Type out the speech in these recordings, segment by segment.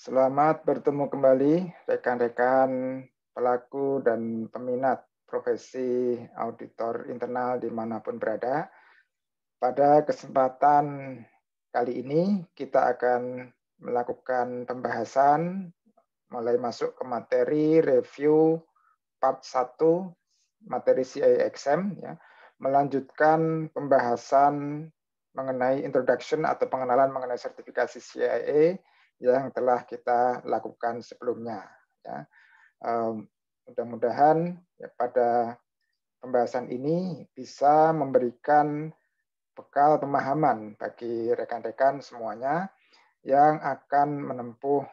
Selamat bertemu kembali rekan-rekan pelaku dan peminat profesi auditor internal dimanapun berada. Pada kesempatan kali ini kita akan melakukan pembahasan mulai masuk ke materi review part 1 materi CIXM ya, melanjutkan pembahasan mengenai introduction atau pengenalan mengenai sertifikasi CIA yang telah kita lakukan sebelumnya. Ya. mudah-mudahan ya, pada pembahasan ini bisa memberikan bekal pemahaman bagi rekan-rekan semuanya yang akan menempuh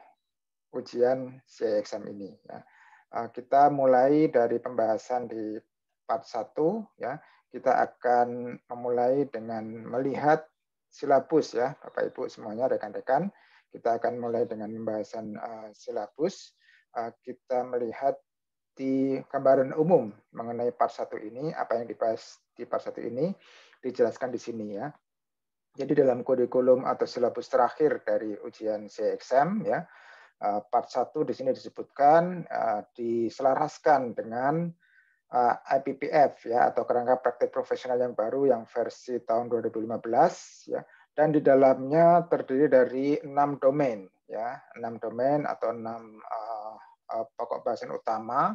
ujian CXM ini. Ya. Eh, kita mulai dari pembahasan di part 1, ya. kita akan memulai dengan melihat silabus ya Bapak Ibu semuanya rekan-rekan kita akan mulai dengan pembahasan uh, silabus. Uh, kita melihat di gambaran umum mengenai part 1 ini, apa yang dibahas di part 1 ini dijelaskan di sini ya. Jadi dalam kurikulum atau silabus terakhir dari ujian CXM ya, uh, part 1 di sini disebutkan uh, diselaraskan dengan uh, IPPF ya atau kerangka praktik profesional yang baru yang versi tahun 2015 ya dan di dalamnya terdiri dari enam domain ya enam domain atau enam uh, uh, pokok bahasan utama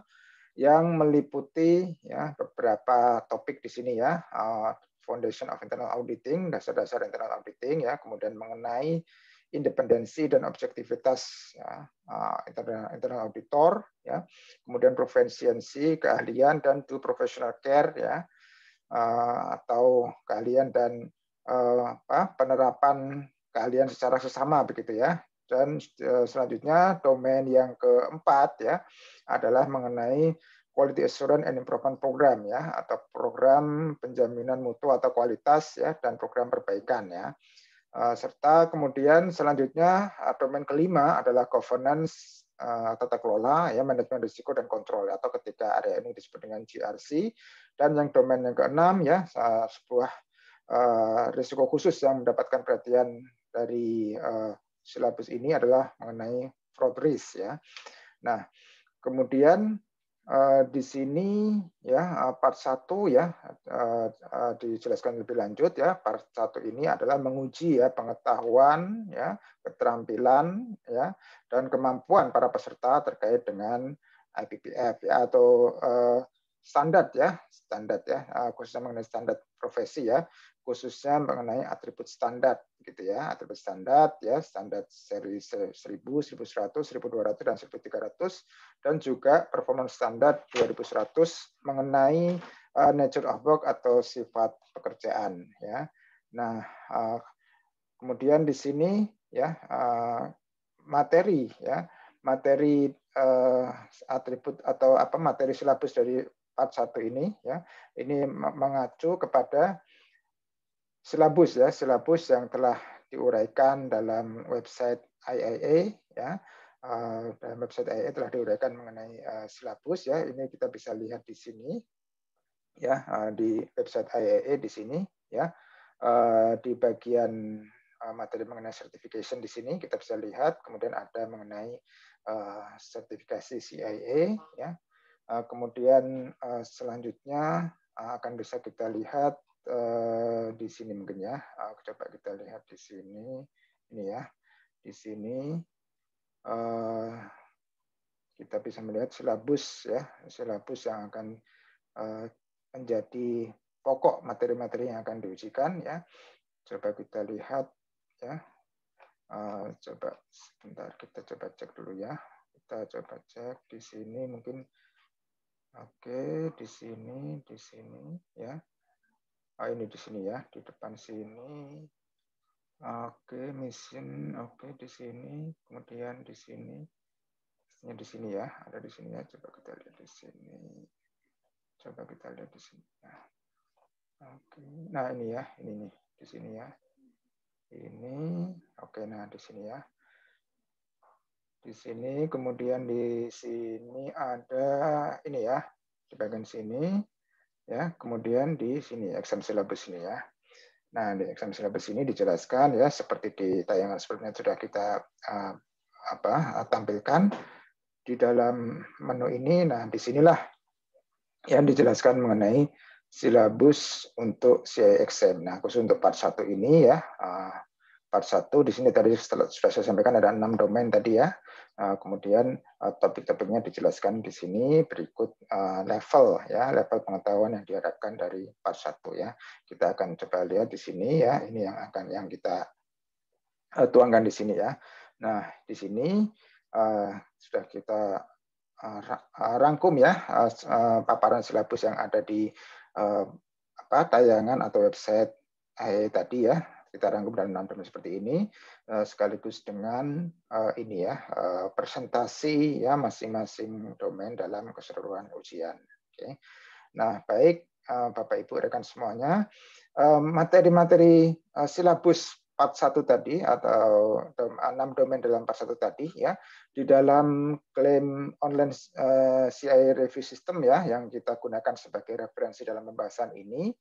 yang meliputi ya beberapa topik di sini ya uh, foundation of internal auditing dasar-dasar internal auditing ya kemudian mengenai independensi dan objektivitas ya, internal, internal auditor ya kemudian profesiensi keahlian dan due professional care ya atau keahlian dan Eh, apa, penerapan keahlian secara sesama begitu ya. Dan eh, selanjutnya domain yang keempat ya adalah mengenai quality assurance and improvement program ya atau program penjaminan mutu atau kualitas ya dan program perbaikan ya eh, serta kemudian selanjutnya domain kelima adalah governance tata kelola ya manajemen risiko dan kontrol atau ketika area ini disebut dengan GRC dan yang domain yang keenam ya sebuah Eh, risiko khusus yang mendapatkan perhatian dari eh, silabus ini adalah mengenai fraud risk ya. Nah, kemudian eh, di sini ya part 1 ya dijelaskan lebih lanjut ya part 1 ini adalah menguji ya pengetahuan ya keterampilan ya dan kemampuan para peserta terkait dengan IPPF ya atau standar ya standar ya khususnya mengenai standar profesi ya khususnya mengenai atribut standar gitu ya atribut standar ya standar seri 1000 1100 1200 dan 1300 dan juga performance standar 2100 mengenai uh, nature of work atau sifat pekerjaan ya nah uh, kemudian di sini ya uh, materi ya materi uh, atribut atau apa materi silabus dari part satu ini ya ini mengacu kepada silabus ya, silabus yang telah diuraikan dalam website IIA ya. Eh, dalam website IIA telah diuraikan mengenai eh, silabus ya. Ini kita bisa lihat di sini ya eh, di website IIA di sini ya. di bagian materi mengenai certification di sini kita bisa lihat kemudian ada mengenai sertifikasi CIA ya. kemudian selanjutnya akan bisa kita lihat Eh, di sini mungkin ya. Aku coba kita lihat di sini, ini ya, di sini eh, kita bisa melihat silabus ya, silabus yang akan eh, menjadi pokok materi-materi yang akan diujikan ya. Coba kita lihat ya. coba sebentar kita coba cek dulu ya. Kita coba cek di sini mungkin Oke, di sini, di sini ya oh, ini di sini ya di depan sini oke okay, mission oke okay, di sini kemudian di sini ini di sini ya ada di sini ya coba kita lihat di sini coba kita lihat di sini Nah. oke okay. nah ini ya ini nih di sini ya ini oke okay, nah di sini ya di sini kemudian di sini ada ini ya di bagian sini ya kemudian di sini exam syllabus ini ya nah di exam syllabus ini dijelaskan ya seperti di tayangan sebelumnya sudah kita uh, apa tampilkan di dalam menu ini nah di sinilah yang dijelaskan mengenai silabus untuk CIXM. Nah, khusus untuk part satu ini ya, eh, part 1 di sini tadi setelah, sudah saya sampaikan ada enam domain tadi ya. Ah, kemudian ah, topik-topiknya dijelaskan di sini berikut ah, level ya, level pengetahuan yang diharapkan dari part 1 ya. Kita akan coba lihat di sini ya, ini yang akan yang kita tuangkan di sini ya. Nah, di sini sudah kita rangkum ya paparan silabus yang ada di apa tayangan atau website tadi ya kita rangkum dalam enam Anton seperti ini eh, sekaligus dengan eh, ini ya eh, presentasi ya masing-masing domain dalam keseluruhan ujian. Oke. Nah, baik Bapak Ibu rekan semuanya, materi-materi silabus satu tadi atau ah, enam domain dalam satu tadi ya di dalam klaim online uh, eh, CI review system ya yang kita gunakan sebagai referensi dalam pembahasan ini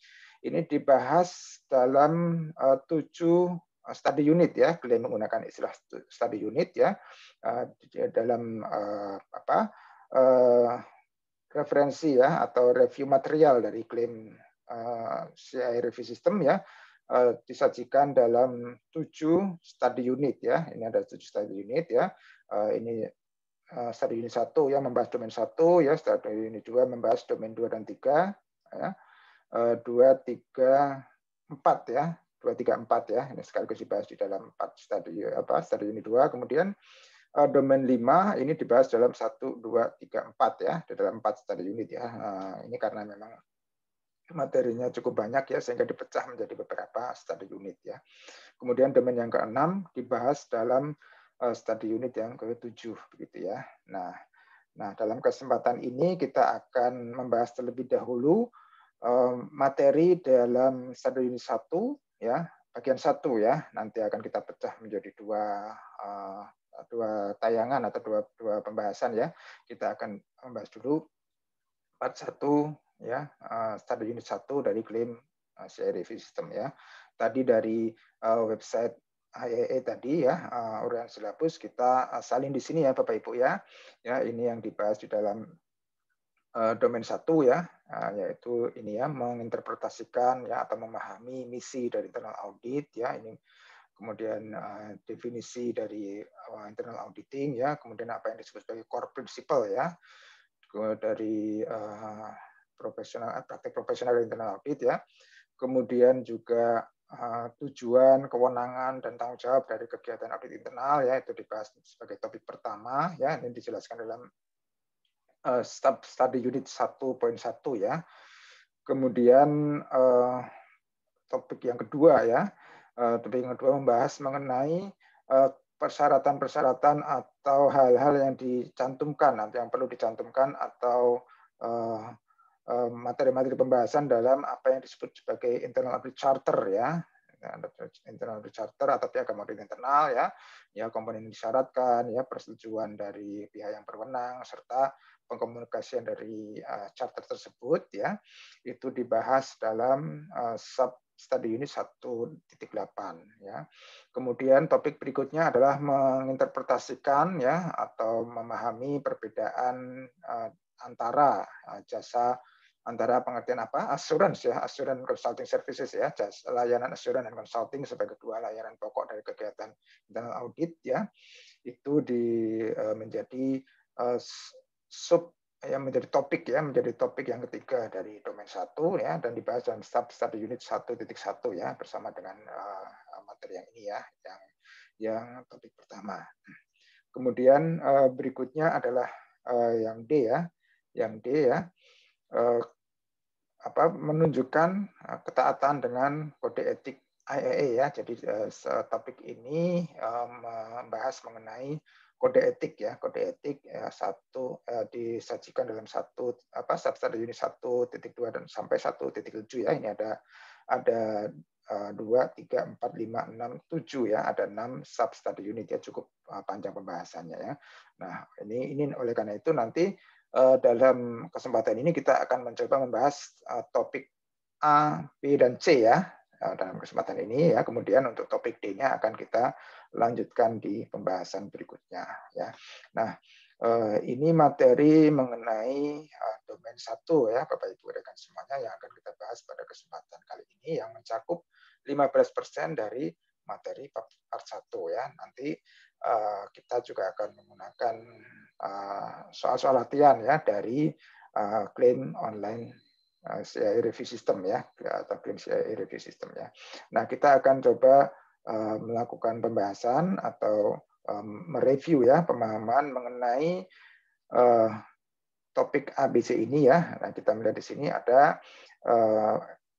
ini dibahas dalam eh, uh, 7 eh, study unit ya, klaim menggunakan istilah study unit ya dalam apa referensi ya atau review material dari klaim CI review system ya Eh, disajikan dalam tujuh study unit ya. Ini ada tujuh study unit ya. Eh, ini eh, study unit satu yang membahas domain satu ya, study unit dua membahas domain dua dan tiga ya. Dua tiga empat ya, dua tiga empat ya. Ini sekaligus dibahas di dalam empat study apa study unit dua. Kemudian domain lima ini dibahas dalam satu dua tiga empat ya, di dalam empat study unit ya. Nah, ini karena memang materinya cukup banyak ya sehingga dipecah menjadi beberapa study unit ya. Kemudian domain yang keenam dibahas dalam eh, study unit yang ke-7 begitu ya. Nah, nah dalam kesempatan ini kita akan membahas terlebih dahulu eh, materi dalam study unit 1 ya, bagian satu ya. Nanti akan kita pecah menjadi dua eh, dua tayangan atau dua dua pembahasan ya. Kita akan membahas dulu part 1 ya eh, standar unit satu dari klaim uh, eh, CRV system ya. Tadi dari eh, website IAE e tadi ya uh, Silabus kita salin di sini ya Bapak Ibu ya. Ya ini yang dibahas di dalam domain satu ya yaitu ini ya menginterpretasikan ya atau memahami misi dari internal audit ya ini kemudian uh, definisi dari uh, internal auditing ya kemudian apa yang disebut sebagai core principle ya dari uh, profesional eh, praktek profesional dan internal audit ya kemudian juga eh, tujuan kewenangan dan tanggung jawab dari kegiatan audit internal ya itu dibahas sebagai topik pertama ya ini dijelaskan dalam uh, study unit 1.1 ya kemudian topik yang kedua ya uh, topik yang kedua membahas mengenai persyaratan-persyaratan atau hal-hal yang dicantumkan atau yang perlu dicantumkan atau uh, Eh, materi-materi pembahasan dalam apa yang disebut sebagai internal audit charter ya, ya internal audit charter atau piagam audit internal ya ya komponen yang disyaratkan ya persetujuan dari pihak yang berwenang serta pengkomunikasian dari eh, charter tersebut ya itu dibahas dalam uh, sub study unit 1.8 ya. Kemudian topik berikutnya adalah menginterpretasikan ya atau memahami perbedaan uh, antara jasa antara pengertian apa asuransi ya asuransi consulting services ya jas layanan asuransi dan consulting sebagai dua layanan pokok dari kegiatan internal audit ya itu di e, menjadi e, sub yang menjadi topik ya menjadi topik yang ketiga dari domain satu ya dan dibahas dalam sub sub unit satu titik satu ya bersama dengan e, materi yang ini ya yang yang topik pertama kemudian berikutnya adalah yang D ya yang D ya eh, apa menunjukkan eh, ketaatan dengan kode etik IAE ya. Jadi eh, topik ini eh, membahas mengenai kode etik ya, kode etik ya, satu eh, disajikan dalam satu apa substandard unit satu titik dua dan sampai satu titik tujuh ya. Ini ada ada eh, dua tiga empat lima enam tujuh ya ada enam sub unit ya cukup panjang pembahasannya ya nah ini ini oleh karena itu nanti Eh, dalam kesempatan ini kita akan mencoba membahas eh, topik A, B, dan C ya eh, dalam kesempatan ini ya. Kemudian untuk topik D-nya akan kita lanjutkan di pembahasan berikutnya ya. Nah, ini materi mengenai domain satu ya Bapak Ibu rekan semuanya yang akan kita bahas pada kesempatan kali ini yang mencakup 15% dari materi part satu ya. Nanti Eh, kita juga akan menggunakan eh, soal-soal latihan ya dari claim eh, online CIA review system ya atau claim CIA review system ya. Nah kita akan coba melakukan pembahasan atau mereview ya pemahaman mengenai topik ABC ini ya. Nah kita melihat di sini ada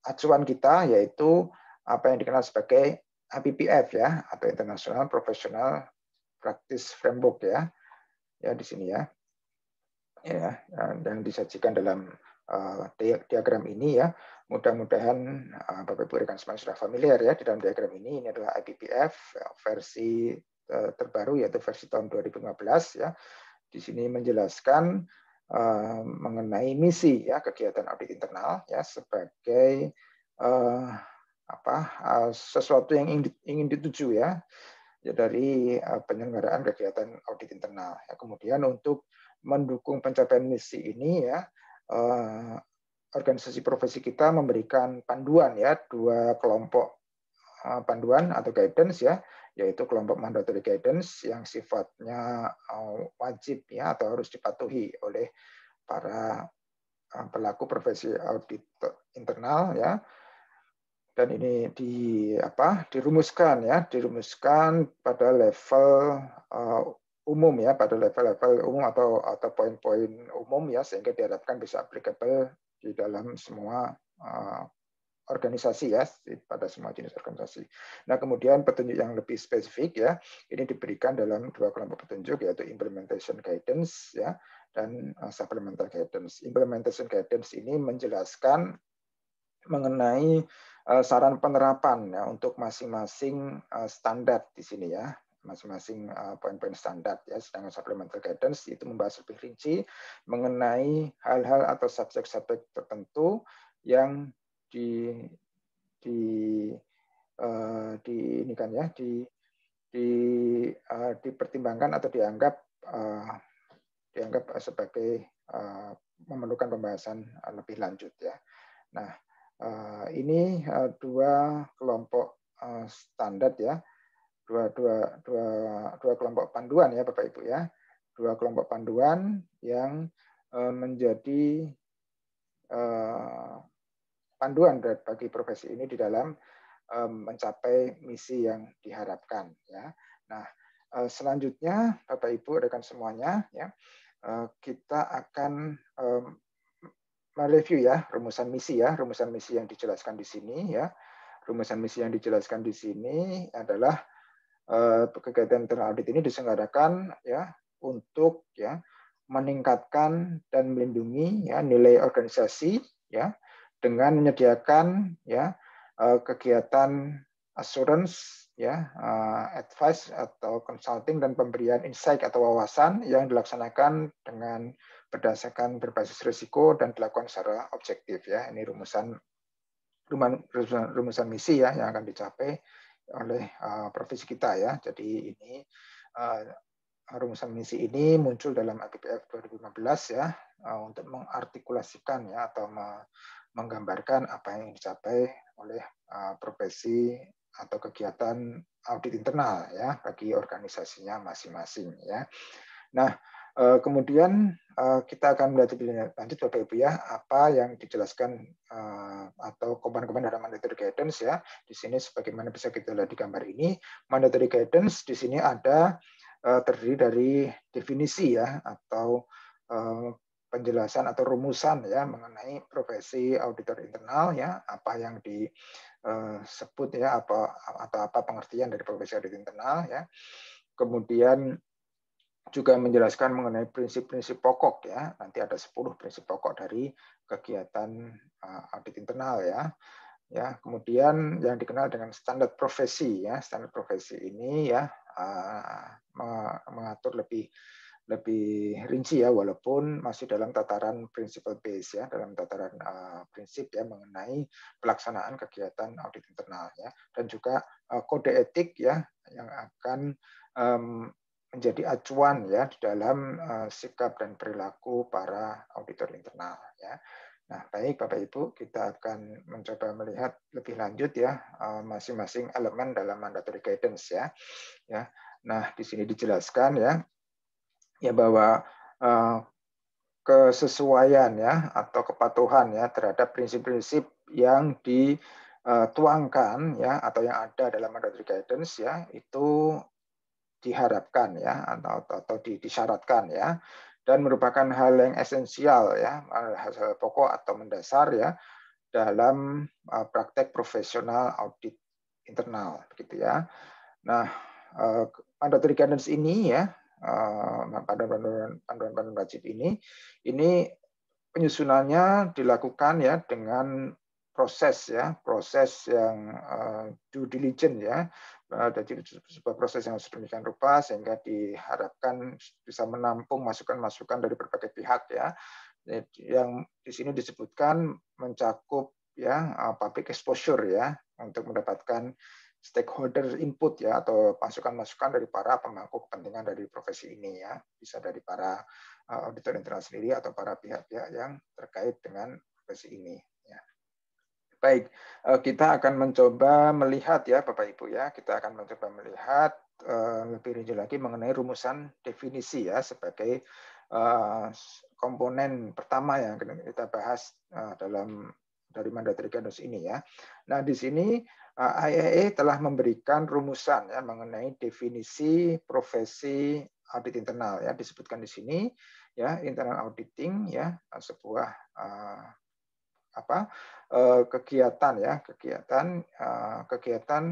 acuan kita yaitu apa yang dikenal sebagai APPF ya atau International Professional praktis framework ya ya di sini ya ya yang disajikan dalam eh, diagram ini ya mudah-mudahan eh, Bapak Ibu rekan semua sudah familiar ya di dalam diagram ini ini adalah IPPF ya, versi eh, terbaru yaitu versi tahun 2015 ya di sini menjelaskan mengenai misi ya kegiatan audit internal ya sebagai apa sesuatu yang ingin dituju ya ya dari eh, penyelenggaraan kegiatan audit internal. Ya, kemudian untuk mendukung pencapaian misi ini ya eh, organisasi profesi kita memberikan panduan ya dua kelompok eh, panduan atau guidance ya yaitu kelompok mandatory guidance yang sifatnya wajib ya atau harus dipatuhi oleh para pelaku profesi audit internal ya dan ini di apa dirumuskan ya dirumuskan pada level uh, umum ya pada level-level umum atau atau poin-poin umum ya sehingga diharapkan bisa applicable di dalam semua uh, organisasi ya pada semua jenis organisasi. Nah kemudian petunjuk yang lebih spesifik ya ini diberikan dalam dua kelompok petunjuk yaitu implementation guidance ya dan eh, supplemental guidance. Implementation guidance ini menjelaskan mengenai Eh, saran penerapan ya untuk masing-masing eh, standar di sini ya masing-masing eh, poin-poin standar ya sedangkan supplemental guidance itu membahas lebih rinci mengenai hal-hal atau subjek-subjek tertentu yang di di uh, di ini kan ya di di uh, dipertimbangkan atau dianggap uh, dianggap sebagai uh, memerlukan pembahasan lebih lanjut ya. Nah, Eh, ini eh, dua kelompok eh, standar ya, dua, dua, dua, dua kelompok panduan ya Bapak Ibu ya, dua kelompok panduan yang menjadi panduan bagi profesi ini di dalam mencapai misi yang diharapkan ya. Nah, selanjutnya Bapak Ibu rekan semuanya ya kita akan Nah, review ya, rumusan misi ya, rumusan misi yang dijelaskan di sini ya. Rumusan misi yang dijelaskan di sini adalah eh, kegiatan internal audit ini diselenggarakan ya untuk ya meningkatkan dan melindungi ya nilai organisasi ya dengan menyediakan ya eh, kegiatan assurance ya eh, advice atau consulting dan pemberian insight atau wawasan yang dilaksanakan dengan berdasarkan berbasis risiko dan dilakukan secara objektif ya. Ini rumusan rumusan, rumusan misi ya yang akan dicapai oleh uh, profesi kita ya. Jadi ini uh, rumusan misi ini muncul dalam lima 2015 ya uh, untuk mengartikulasikan ya atau me menggambarkan apa yang dicapai oleh uh, profesi atau kegiatan audit internal ya bagi organisasinya masing-masing ya. Nah, Eh, kemudian eh, kita akan melihat lebih lanjut Bapak Ibu ya apa yang dijelaskan eh, atau komponen-komponen dalam mandatory guidance ya. Di sini sebagaimana bisa kita lihat di gambar ini, mandatory guidance di sini ada terdiri dari definisi ya atau penjelasan atau rumusan ya mengenai profesi auditor internal ya apa yang disebut ya apa atau apa pengertian dari profesi auditor internal ya kemudian juga menjelaskan mengenai prinsip-prinsip pokok ya. Nanti ada 10 prinsip pokok dari kegiatan eh, audit internal ya. Ya, kemudian yang dikenal dengan standar profesi ya. Standar profesi ini ya eh, mengatur lebih lebih rinci ya walaupun masih dalam tataran principle base ya dalam tataran uh, prinsip ya mengenai pelaksanaan kegiatan audit internal ya dan juga uh, kode etik ya yang akan um, menjadi acuan ya di dalam eh, sikap dan perilaku para auditor internal ya. Nah, baik Bapak Ibu, kita akan mencoba melihat lebih lanjut ya eh, masing-masing elemen dalam mandatory guidance ya. Ya. Nah, di sini dijelaskan ya ya bahwa eh, kesesuaian ya atau kepatuhan ya terhadap prinsip-prinsip yang dituangkan ya atau yang ada dalam mandatory guidance ya itu diharapkan ya atau atau disyaratkan ya dan merupakan hal yang esensial ya hal pokok atau mendasar ya dalam e, praktek profesional audit internal gitu ya. Nah, mandatory e, guidance ini ya e, pada panduan-panduan wajib ini ini penyusunannya dilakukan ya dengan proses ya proses yang due diligence ya Eh, jadi sebuah proses yang sedemikian rupa sehingga diharapkan bisa menampung masukan-masukan dari berbagai pihak ya yang di sini disebutkan mencakup ya eh, public exposure ya untuk mendapatkan stakeholder input ya atau masukan-masukan dari para pemangku kepentingan dari profesi ini ya bisa dari para eh, auditor internal sendiri atau para pihak-pihak ya, yang terkait dengan profesi ini Baik, eh, kita akan mencoba melihat ya Bapak Ibu ya, kita akan mencoba melihat eh, lebih rinci lagi mengenai rumusan definisi ya sebagai eh, komponen pertama yang kita bahas dalam dari mandatory guidance ini ya. Nah, di sini IAE telah memberikan rumusan ya mengenai definisi profesi audit internal ya disebutkan di sini ya internal auditing ya sebuah apa eh, kegiatan ya kegiatan eh, kegiatan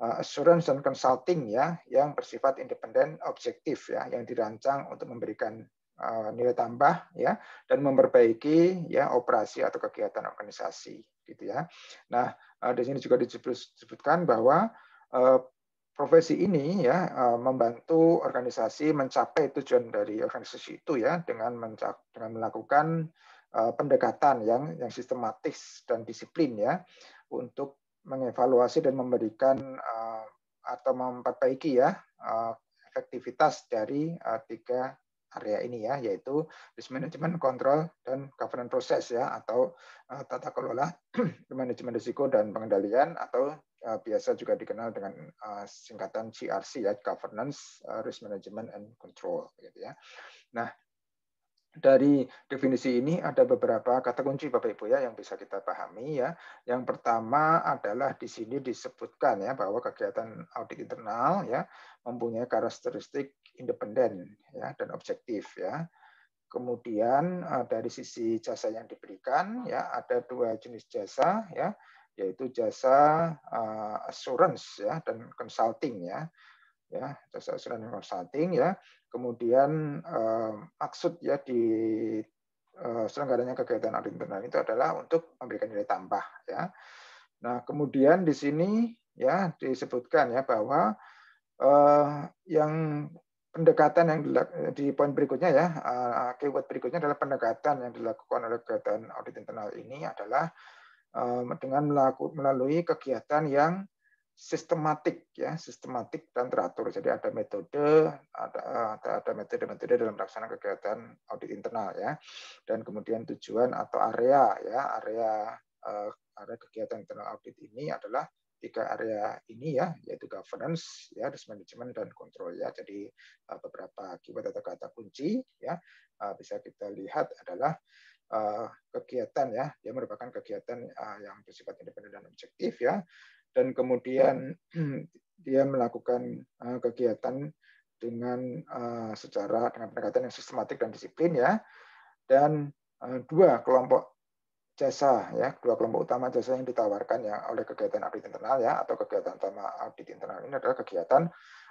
eh, assurance dan consulting ya yang bersifat independen objektif ya yang dirancang untuk memberikan nilai tambah ya dan memperbaiki ya operasi atau kegiatan organisasi gitu ya. Nah, di sini juga disebutkan bahwa profesi ini ya membantu organisasi mencapai tujuan dari organisasi itu ya dengan dengan melakukan Eh, pendekatan yang yang sistematis dan disiplin ya untuk mengevaluasi dan memberikan eh, atau memperbaiki ya eh, efektivitas dari tiga area ini ya yaitu risk management, control dan governance process ya atau tata kelola manajemen risiko dan pengendalian atau biasa juga dikenal dengan singkatan CRC ya governance, risk management and control gitu ya. Nah, dari definisi ini ada beberapa kata kunci Bapak Ibu ya yang bisa kita pahami ya. Yang pertama adalah di sini disebutkan ya bahwa kegiatan audit internal ya mempunyai karakteristik independen ya dan objektif ya. Kemudian eh, dari sisi jasa yang diberikan ya ada dua jenis jasa ya yaitu jasa eh, assurance ya dan consulting ya ya testosterone homostatin ya kemudian eh, maksud ya di eh, selenggaranya kegiatan internal itu adalah untuk memberikan nilai tambah ya nah kemudian di sini ya disebutkan ya bahwa eh, yang pendekatan yang di poin berikutnya ya eh, keyword berikutnya adalah pendekatan yang dilakukan oleh kegiatan audit internal ini adalah eh, dengan melalui kegiatan yang sistematik ya sistematik dan teratur jadi ada metode ada ada, ada metode-metode dalam melaksanakan kegiatan audit internal ya dan kemudian tujuan atau area ya area eh, area kegiatan internal audit ini adalah tiga area ini ya yaitu governance ya risk management dan control ya jadi eh, beberapa keyword atau kata kunci ya eh, bisa kita lihat adalah kegiatan ya dia merupakan kegiatan yang bersifat independen dan objektif ya dan kemudian dia melakukan eh, kegiatan dengan eh, secara dengan pendekatan yang sistematik dan disiplin ya dan eh, dua kelompok jasa ya dua kelompok utama jasa yang ditawarkan ya oleh kegiatan audit internal ya atau kegiatan utama audit internal ini adalah kegiatan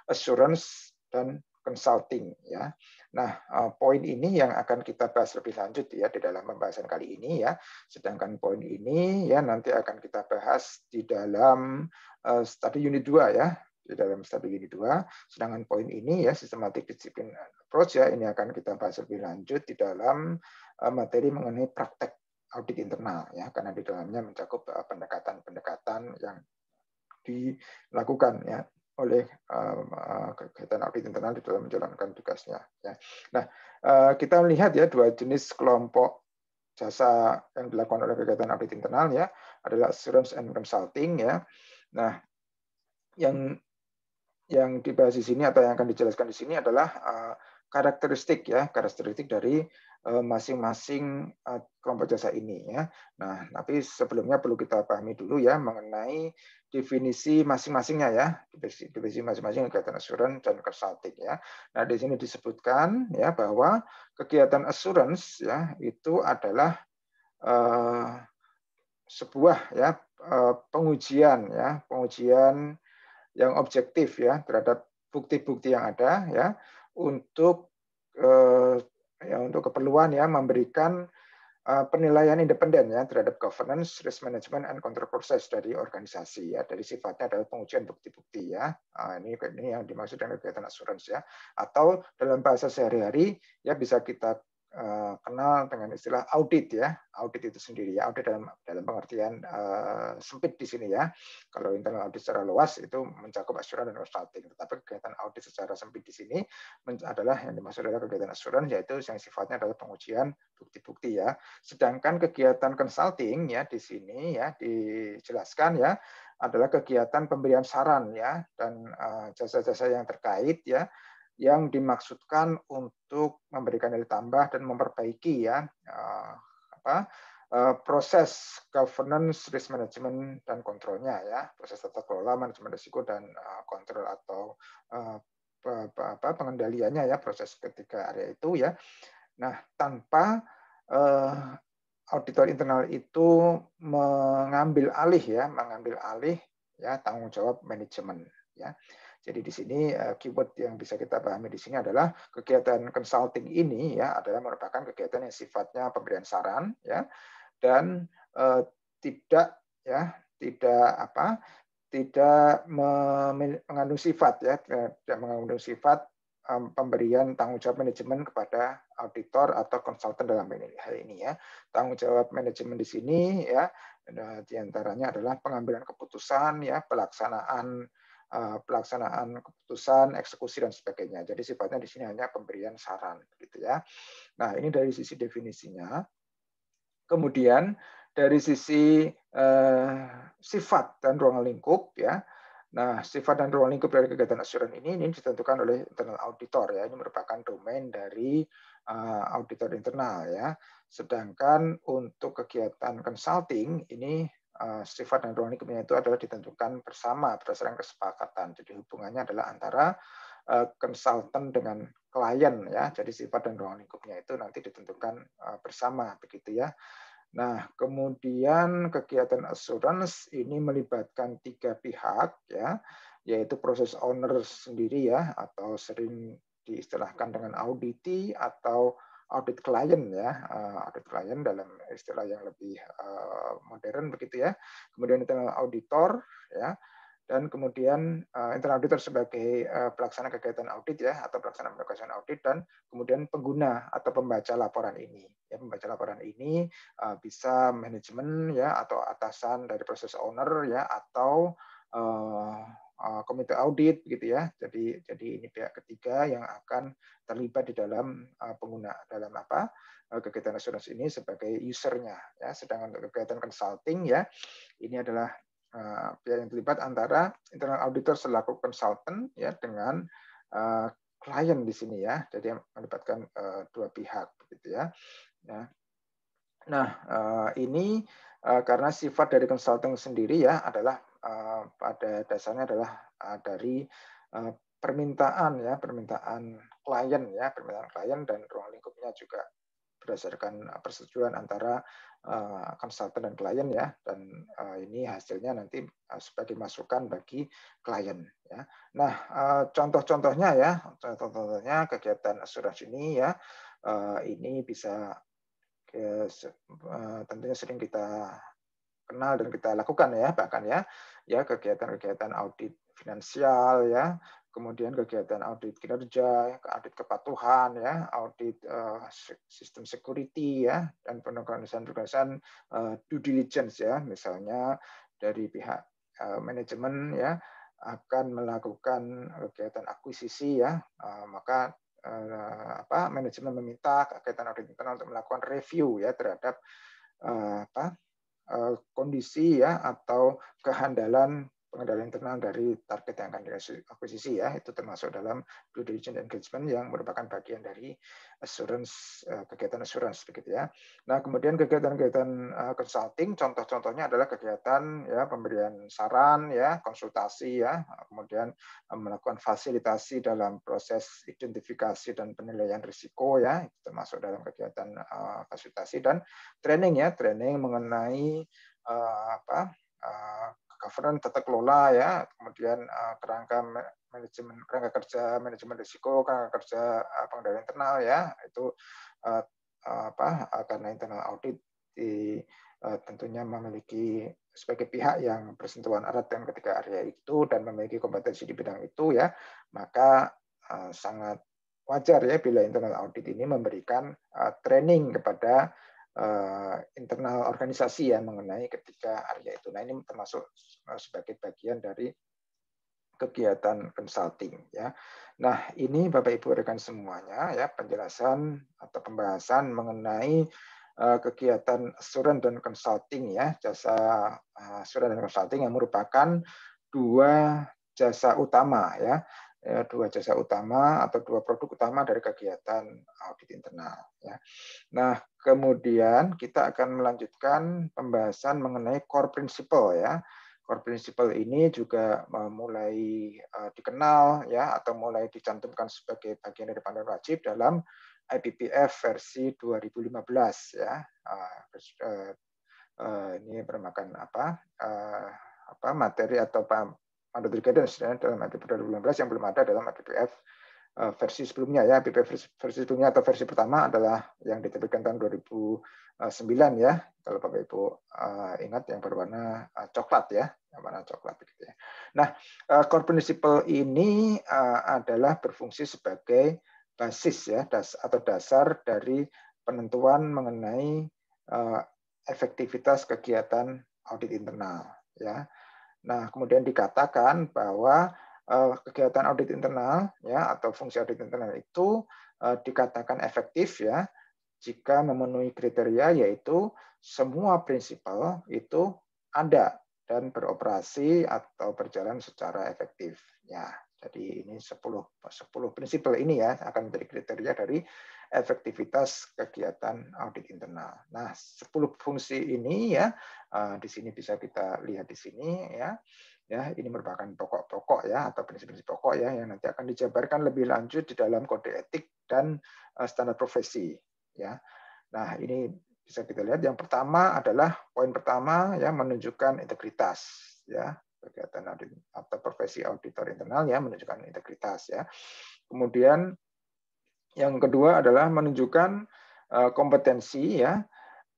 assurance dan consulting ya. Nah, eh, poin ini yang akan kita bahas lebih lanjut ya di dalam pembahasan kali ini ya. Sedangkan poin ini ya nanti akan kita bahas di dalam uh, eh, studi unit 2 ya, di dalam study unit 2. Sedangkan poin ini ya sistematik disiplin approach ya ini akan kita bahas lebih lanjut di dalam eh, materi mengenai praktek audit internal ya karena di dalamnya mencakup pendekatan-pendekatan yang dilakukan ya oleh um, uh, kegiatan audit internal di dalam menjalankan tugasnya. Ya. Nah, uh, kita melihat ya dua jenis kelompok jasa yang dilakukan oleh kegiatan audit internal ya adalah assurance and consulting ya. Nah, yang yang dibahas di sini atau yang akan dijelaskan di sini adalah uh, karakteristik ya karakteristik dari Eh, masing-masing eh, kelompok jasa ini ya. Nah, tapi sebelumnya perlu kita pahami dulu ya mengenai definisi masing-masingnya ya, definisi masing-masing kegiatan asuransi dan consulting ya. Nah, di sini disebutkan ya bahwa kegiatan asuransi ya itu adalah uh, sebuah ya pengujian ya, pengujian yang objektif ya terhadap bukti-bukti yang ada ya untuk ya untuk keperluan ya memberikan uh, penilaian independen ya terhadap governance, risk management, and control process dari organisasi ya dari sifatnya adalah pengujian bukti-bukti ya uh, ini ini yang dimaksud dengan kegiatan asuransi ya atau dalam bahasa sehari-hari ya bisa kita Eh, kenal dengan istilah audit ya audit itu sendiri ya audit dalam dalam pengertian uh, sempit di sini ya kalau internal audit secara luas itu mencakup asuransi dan consulting tetapi kegiatan audit secara sempit di sini adalah yang dimaksud adalah kegiatan asuransi yaitu yang sifatnya adalah pengujian bukti-bukti ya sedangkan kegiatan consulting ya di sini ya dijelaskan ya adalah kegiatan pemberian saran ya dan eh, jasa-jasa uh, yang terkait ya yang dimaksudkan untuk memberikan nilai tambah dan memperbaiki ya uh, apa uh, proses governance risk management dan kontrolnya ya proses tata kelola manajemen risiko dan uh, kontrol atau uh, apa, pengendaliannya ya proses ketiga area itu ya nah tanpa uh, auditor internal itu mengambil alih ya mengambil alih ya tanggung jawab manajemen ya jadi di sini eh, keyword yang bisa kita pahami di sini adalah kegiatan consulting ini ya adalah merupakan kegiatan yang sifatnya pemberian saran ya dan eh, tidak ya tidak apa tidak mengandung sifat ya tidak mengandung sifat eh, pemberian tanggung jawab manajemen kepada auditor atau konsultan dalam hal ini ya. Tanggung jawab manajemen di sini ya nah, diantaranya adalah pengambilan keputusan ya pelaksanaan Eh, pelaksanaan keputusan, eksekusi dan sebagainya. Jadi sifatnya di sini hanya pemberian saran, gitu ya. Nah ini dari sisi definisinya. Kemudian dari sisi eh, sifat dan ruang lingkup, ya. Nah sifat dan ruang lingkup dari kegiatan asuransi ini ini ditentukan oleh internal auditor ya. Ini merupakan domain dari eh, auditor internal ya. Sedangkan untuk kegiatan consulting ini Eh, sifat dan lingkupnya itu adalah ditentukan bersama berdasarkan kesepakatan. Jadi hubungannya adalah antara konsultan eh, dengan klien ya. Jadi sifat dan ruang lingkupnya itu nanti ditentukan eh, bersama begitu ya. Nah, kemudian kegiatan assurance ini melibatkan tiga pihak ya, yaitu proses owner sendiri ya atau sering diistilahkan dengan auditi atau audit klien ya, eh, audit klien dalam istilah yang lebih eh, modern begitu ya. Kemudian internal auditor ya, dan kemudian eh, internal auditor sebagai pelaksana kegiatan audit ya atau pelaksana melakukan audit dan kemudian pengguna atau pembaca laporan ini ya pembaca laporan ini bisa manajemen ya atau atasan dari proses owner ya atau Eh, komite audit gitu ya. Jadi jadi ini pihak ketiga yang akan terlibat di dalam eh, pengguna dalam apa eh, kegiatan asuransi ini sebagai usernya ya. Sedangkan kegiatan consulting ya ini adalah pihak yang terlibat antara internal auditor selaku konsultan ya dengan klien di sini ya. Jadi melibatkan dua pihak gitu ya. ya. Nah, ini karena sifat dari consulting sendiri ya adalah Eh, pada dasarnya adalah eh, dari eh, permintaan ya, permintaan klien ya, permintaan klien dan ruang lingkupnya juga berdasarkan persetujuan antara konsultan dan klien ya dan ini hasilnya nanti sebagai masukan bagi klien ya. Nah, contoh-contohnya ya, contoh-contohnya kegiatan asuransi ini ya ini bisa tentunya sering kita kenal dan kita lakukan ya bahkan ya ya kegiatan-kegiatan audit finansial ya kemudian kegiatan audit kinerja, audit kepatuhan, ya, audit uh, sistem security, ya, dan penugasan tugasan uh, eh, due diligence, ya, misalnya dari pihak uh, manajemen, ya, akan melakukan kegiatan akuisisi, ya, uh, maka uh, apa manajemen meminta kegiatan audit internal untuk melakukan review, ya, terhadap uh, apa Eh, kondisi ya atau kehandalan pengendalian internal dari target yang akan akuisisi ya itu termasuk dalam due diligence engagement yang merupakan bagian dari assurance eh, kegiatan assurance begitu ya. Nah, kemudian kegiatan-kegiatan eh, consulting contoh-contohnya adalah kegiatan ya pemberian saran ya, konsultasi ya, kemudian eh, melakukan fasilitasi dalam proses identifikasi dan penilaian risiko ya, itu termasuk dalam kegiatan fasilitasi dan training ya, training mengenai apa governance tata kelola ya kemudian eh, kerangka manajemen kerangka kerja manajemen risiko kerangka kerja uh, pengendalian internal ya itu eh, apa karena internal audit di tentunya memiliki sebagai pihak yang bersentuhan erat dengan ketiga area itu dan memiliki kompetensi di bidang itu ya maka sangat wajar ya bila internal audit ini memberikan training kepada uh, internal organisasi ya mengenai ketika Arya itu. Nah ini termasuk eh, sebagai bagian dari kegiatan consulting ya. Nah, ini Bapak Ibu rekan semuanya ya penjelasan atau pembahasan mengenai eh, kegiatan suran dan consulting ya, jasa suran dan consulting yang merupakan dua jasa utama ya Ya, dua jasa utama atau dua produk utama dari kegiatan audit internal. Ya. Nah, kemudian kita akan melanjutkan pembahasan mengenai core principle ya. Core principle ini juga eh, mulai eh, dikenal ya atau mulai dicantumkan sebagai bagian dari panduan wajib dalam IPPF versi 2015 ya. Ah, eh, ini bermakan apa? apa materi atau ada tiga dan sebenarnya dalam RPP 2019 yang belum ada dalam APBF eh, versi sebelumnya ya RPPF versi, sebelumnya atau versi pertama adalah yang diterbitkan tahun 2009 ya kalau Bapak Ibu eh, ingat yang berwarna eh, coklat ya yang warna coklat gitu ya. Nah, core principle ini adalah berfungsi sebagai basis ya das, atau dasar dari penentuan mengenai efektivitas kegiatan audit internal ya Nah, kemudian dikatakan bahwa eh, kegiatan audit internal ya atau fungsi audit internal itu eh, dikatakan efektif ya jika memenuhi kriteria yaitu semua prinsipal itu ada dan beroperasi atau berjalan secara efektif. Ya, jadi ini 10 10 prinsipal ini ya akan menjadi kriteria dari efektivitas kegiatan audit internal. Nah, 10 fungsi ini ya eh, di sini bisa kita lihat di sini ya. Ya, ini merupakan pokok-pokok ya atau prinsip-prinsip pokok ya yang nanti akan dijabarkan lebih lanjut di dalam kode etik dan eh, standar profesi ya. Nah, ini bisa kita lihat yang pertama adalah poin pertama ya menunjukkan integritas ya kegiatan audit atau profesi auditor internal ya menunjukkan integritas ya. Kemudian yang kedua adalah menunjukkan eh, kompetensi ya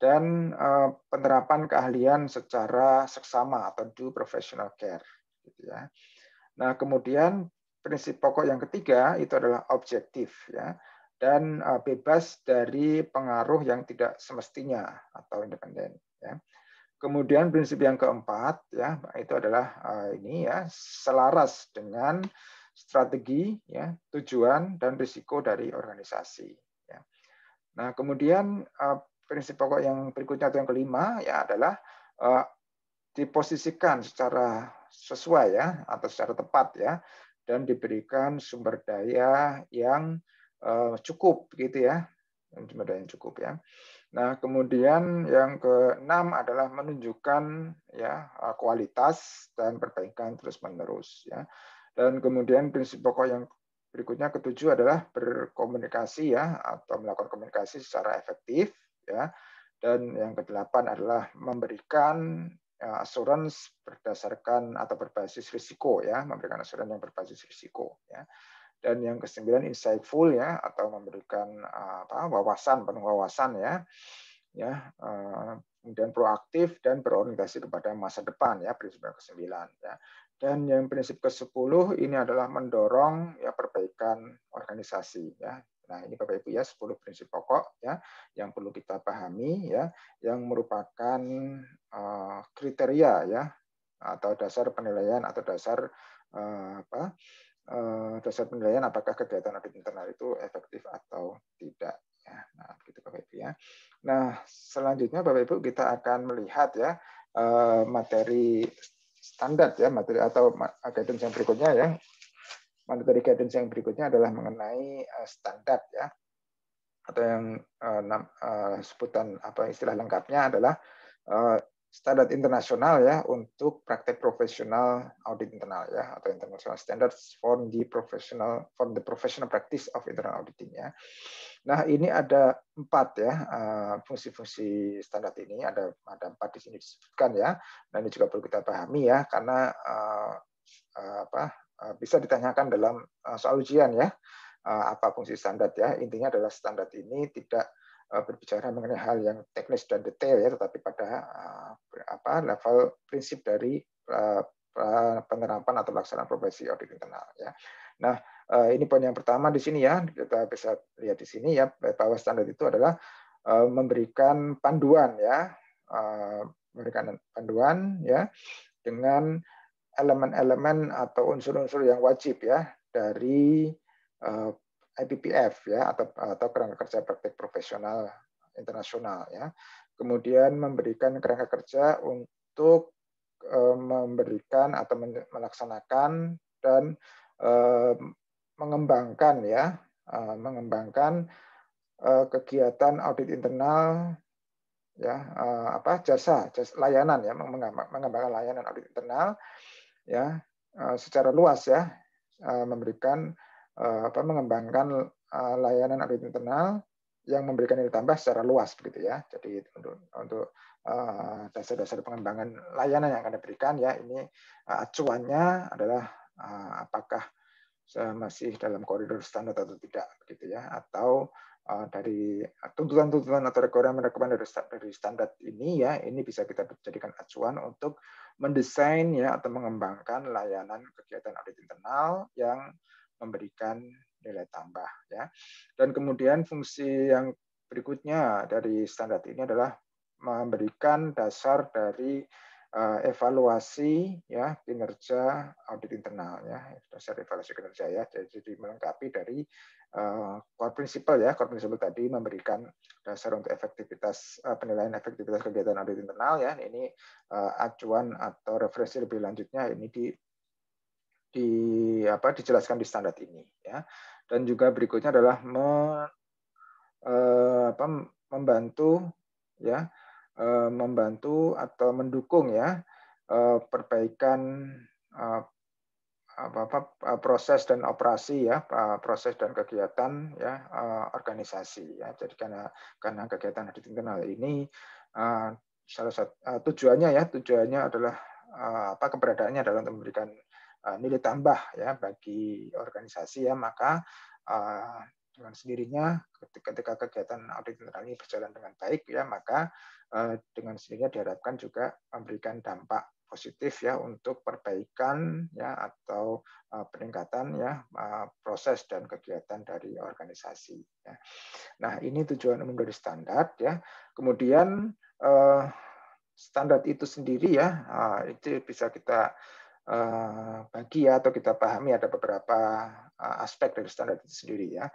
dan eh, penerapan keahlian secara seksama atau do professional care gitu ya. Nah, kemudian prinsip pokok yang ketiga itu adalah objektif ya dan eh, bebas dari pengaruh yang tidak semestinya atau independen ya. Kemudian prinsip yang keempat ya itu adalah ini ya selaras dengan strategi, ya, tujuan dan risiko dari organisasi. Ya. Nah, kemudian uh, prinsip pokok yang berikutnya atau yang kelima ya adalah uh, diposisikan secara sesuai ya atau secara tepat ya dan diberikan sumber daya yang uh, cukup gitu ya sumber daya yang cukup ya. Nah kemudian yang keenam adalah menunjukkan ya kualitas dan perbaikan terus menerus ya dan kemudian prinsip pokok yang berikutnya ketujuh adalah berkomunikasi ya atau melakukan komunikasi secara efektif ya. Dan yang kedelapan adalah memberikan asuransi ya, berdasarkan atau berbasis risiko ya, memberikan asuransi yang berbasis risiko ya. Dan yang kesembilan insightful ya atau memberikan apa wawasan, penuh wawasan ya. Ya, eh, kemudian proaktif dan berorientasi kepada masa depan ya prinsip yang kesembilan ya. Dan yang prinsip ke-10 ini adalah mendorong ya perbaikan organisasi ya. Nah, ini Bapak Ibu ya 10 prinsip pokok ya yang perlu kita pahami ya yang merupakan uh, kriteria ya atau dasar penilaian atau dasar uh, apa uh, dasar penilaian apakah kegiatan audit internal itu efektif atau tidak ya. Nah, gitu Bapak Ibu ya. Nah, selanjutnya Bapak Ibu kita akan melihat ya materi standar ya materi atau guidance yang berikutnya ya. Materi guidance yang berikutnya adalah mengenai eh, standar ya atau yang eh, eh, sebutan apa istilah lengkapnya adalah standar internasional ya untuk praktek profesional audit internal ya atau international standards for the professional for the professional practice of internal auditing ya. Nah ini ada empat ya eh, fungsi-fungsi standar ini ada ada empat di sini disebutkan ya. Nah ini juga perlu kita pahami ya karena eh, eh, apa bisa ditanyakan dalam soal ujian ya apa fungsi standar ya intinya adalah standar ini tidak berbicara mengenai hal yang teknis dan detail ya tetapi pada apa level prinsip dari penerapan atau pelaksanaan profesi audit internal ya. Nah, Eh, ini poin yang pertama di sini ya kita bisa lihat di sini ya bahwa standar itu adalah eh, memberikan panduan ya eh, memberikan panduan ya dengan elemen-elemen atau unsur-unsur yang wajib ya dari IPPF ya atau atau kerangka kerja praktik profesional internasional ya kemudian memberikan kerangka kerja untuk memberikan atau melaksanakan dan mengembangkan ya, eh, mengembangkan eh, kegiatan audit internal ya eh, apa jasa, jasa layanan ya mengembangkan layanan audit internal ya secara luas ya memberikan apa mengembangkan layanan audit internal yang memberikan nilai tambah secara luas begitu ya. Jadi untuk untuk dasar-dasar pengembangan layanan yang akan diberikan ya ini acuannya adalah apakah Eh, masih dalam koridor standar atau tidak gitu ya atau eh, dari tuntutan-tuntutan atau rekomendasi dari standar ini ya ini bisa kita jadikan acuan untuk mendesain ya atau mengembangkan layanan kegiatan audit internal yang memberikan nilai tambah ya dan kemudian fungsi yang berikutnya dari standar ini adalah memberikan dasar dari Eh, evaluasi ya kinerja audit internal ya dasar evaluasi kinerja ya jadi melengkapi dari uh, core principle ya core principle tadi memberikan dasar untuk efektivitas uh, penilaian efektivitas kegiatan audit internal ya ini uh, acuan atau referensi lebih lanjutnya ini di di apa dijelaskan di standar ini ya dan juga berikutnya adalah me, uh, apa, membantu ya Eh, membantu atau mendukung ya eh, perbaikan eh, apa, apa proses dan operasi ya proses dan kegiatan ya organisasi ya jadi karena karena kegiatan audit internal ini salah satu tujuannya ya tujuannya adalah apa keberadaannya adalah untuk memberikan nilai tambah ya bagi organisasi ya maka dengan sendirinya ketika kegiatan audit internal ini berjalan dengan baik ya maka eh, dengan sendirinya diharapkan juga memberikan dampak positif ya untuk perbaikan ya atau eh, peningkatan ya eh, proses dan kegiatan dari organisasi. Ya. Nah ini tujuan umum dari standar ya. Kemudian standar itu sendiri ya itu bisa kita bagi ya atau kita pahami ada beberapa aspek dari standar itu sendiri ya.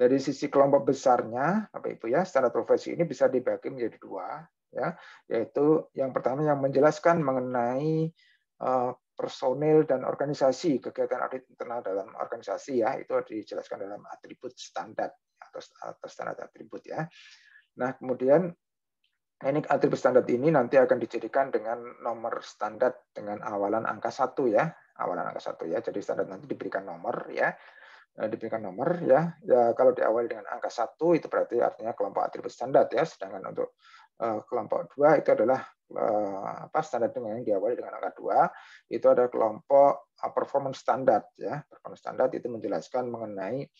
Dari sisi kelompok besarnya, Bapak Ibu ya, standar profesi ini bisa dibagi menjadi dua, ya, yaitu yang pertama yang menjelaskan mengenai eh, personil dan organisasi kegiatan audit internal dalam organisasi ya itu dijelaskan dalam atribut standar atau, atau standar atribut ya. Nah kemudian ini atribut standar ini nanti akan dijadikan dengan nomor standar dengan awalan angka satu ya awalan angka satu ya jadi standar nanti diberikan nomor ya Eh, diberikan nomor ya. ya kalau diawali dengan angka satu itu berarti artinya kelompok atribut standar ya sedangkan untuk uh, kelompok dua itu adalah uh, apa standar dengan yang diawali dengan angka dua itu ada kelompok performance standar ya performance standar itu menjelaskan mengenai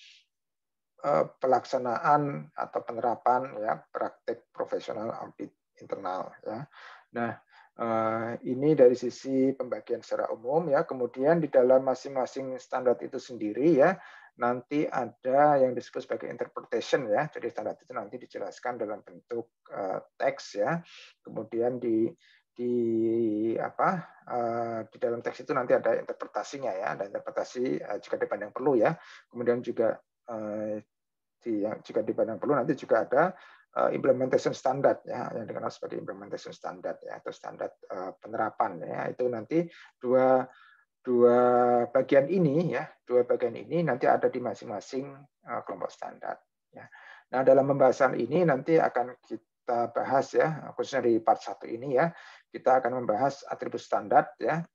uh, pelaksanaan atau penerapan ya praktik profesional audit internal ya nah Eh, ini dari sisi pembagian secara umum ya. Kemudian di dalam masing-masing standar itu sendiri ya, nanti ada yang disebut sebagai interpretation ya. Jadi standar itu nanti dijelaskan dalam bentuk eh, teks ya. Kemudian di di apa eh, di dalam teks itu nanti ada interpretasinya ya, ada interpretasi jika dipandang perlu ya. Kemudian juga di, jika dipandang perlu nanti juga ada Eh, implementation standar ya yang dikenal sebagai implementation standar ya atau standar eh, penerapan ya itu nanti dua dua bagian ini ya dua bagian ini nanti ada di masing-masing eh, kelompok standar ya. Nah dalam pembahasan ini nanti akan kita bahas ya khususnya di part satu ini ya kita akan membahas atribut standar ya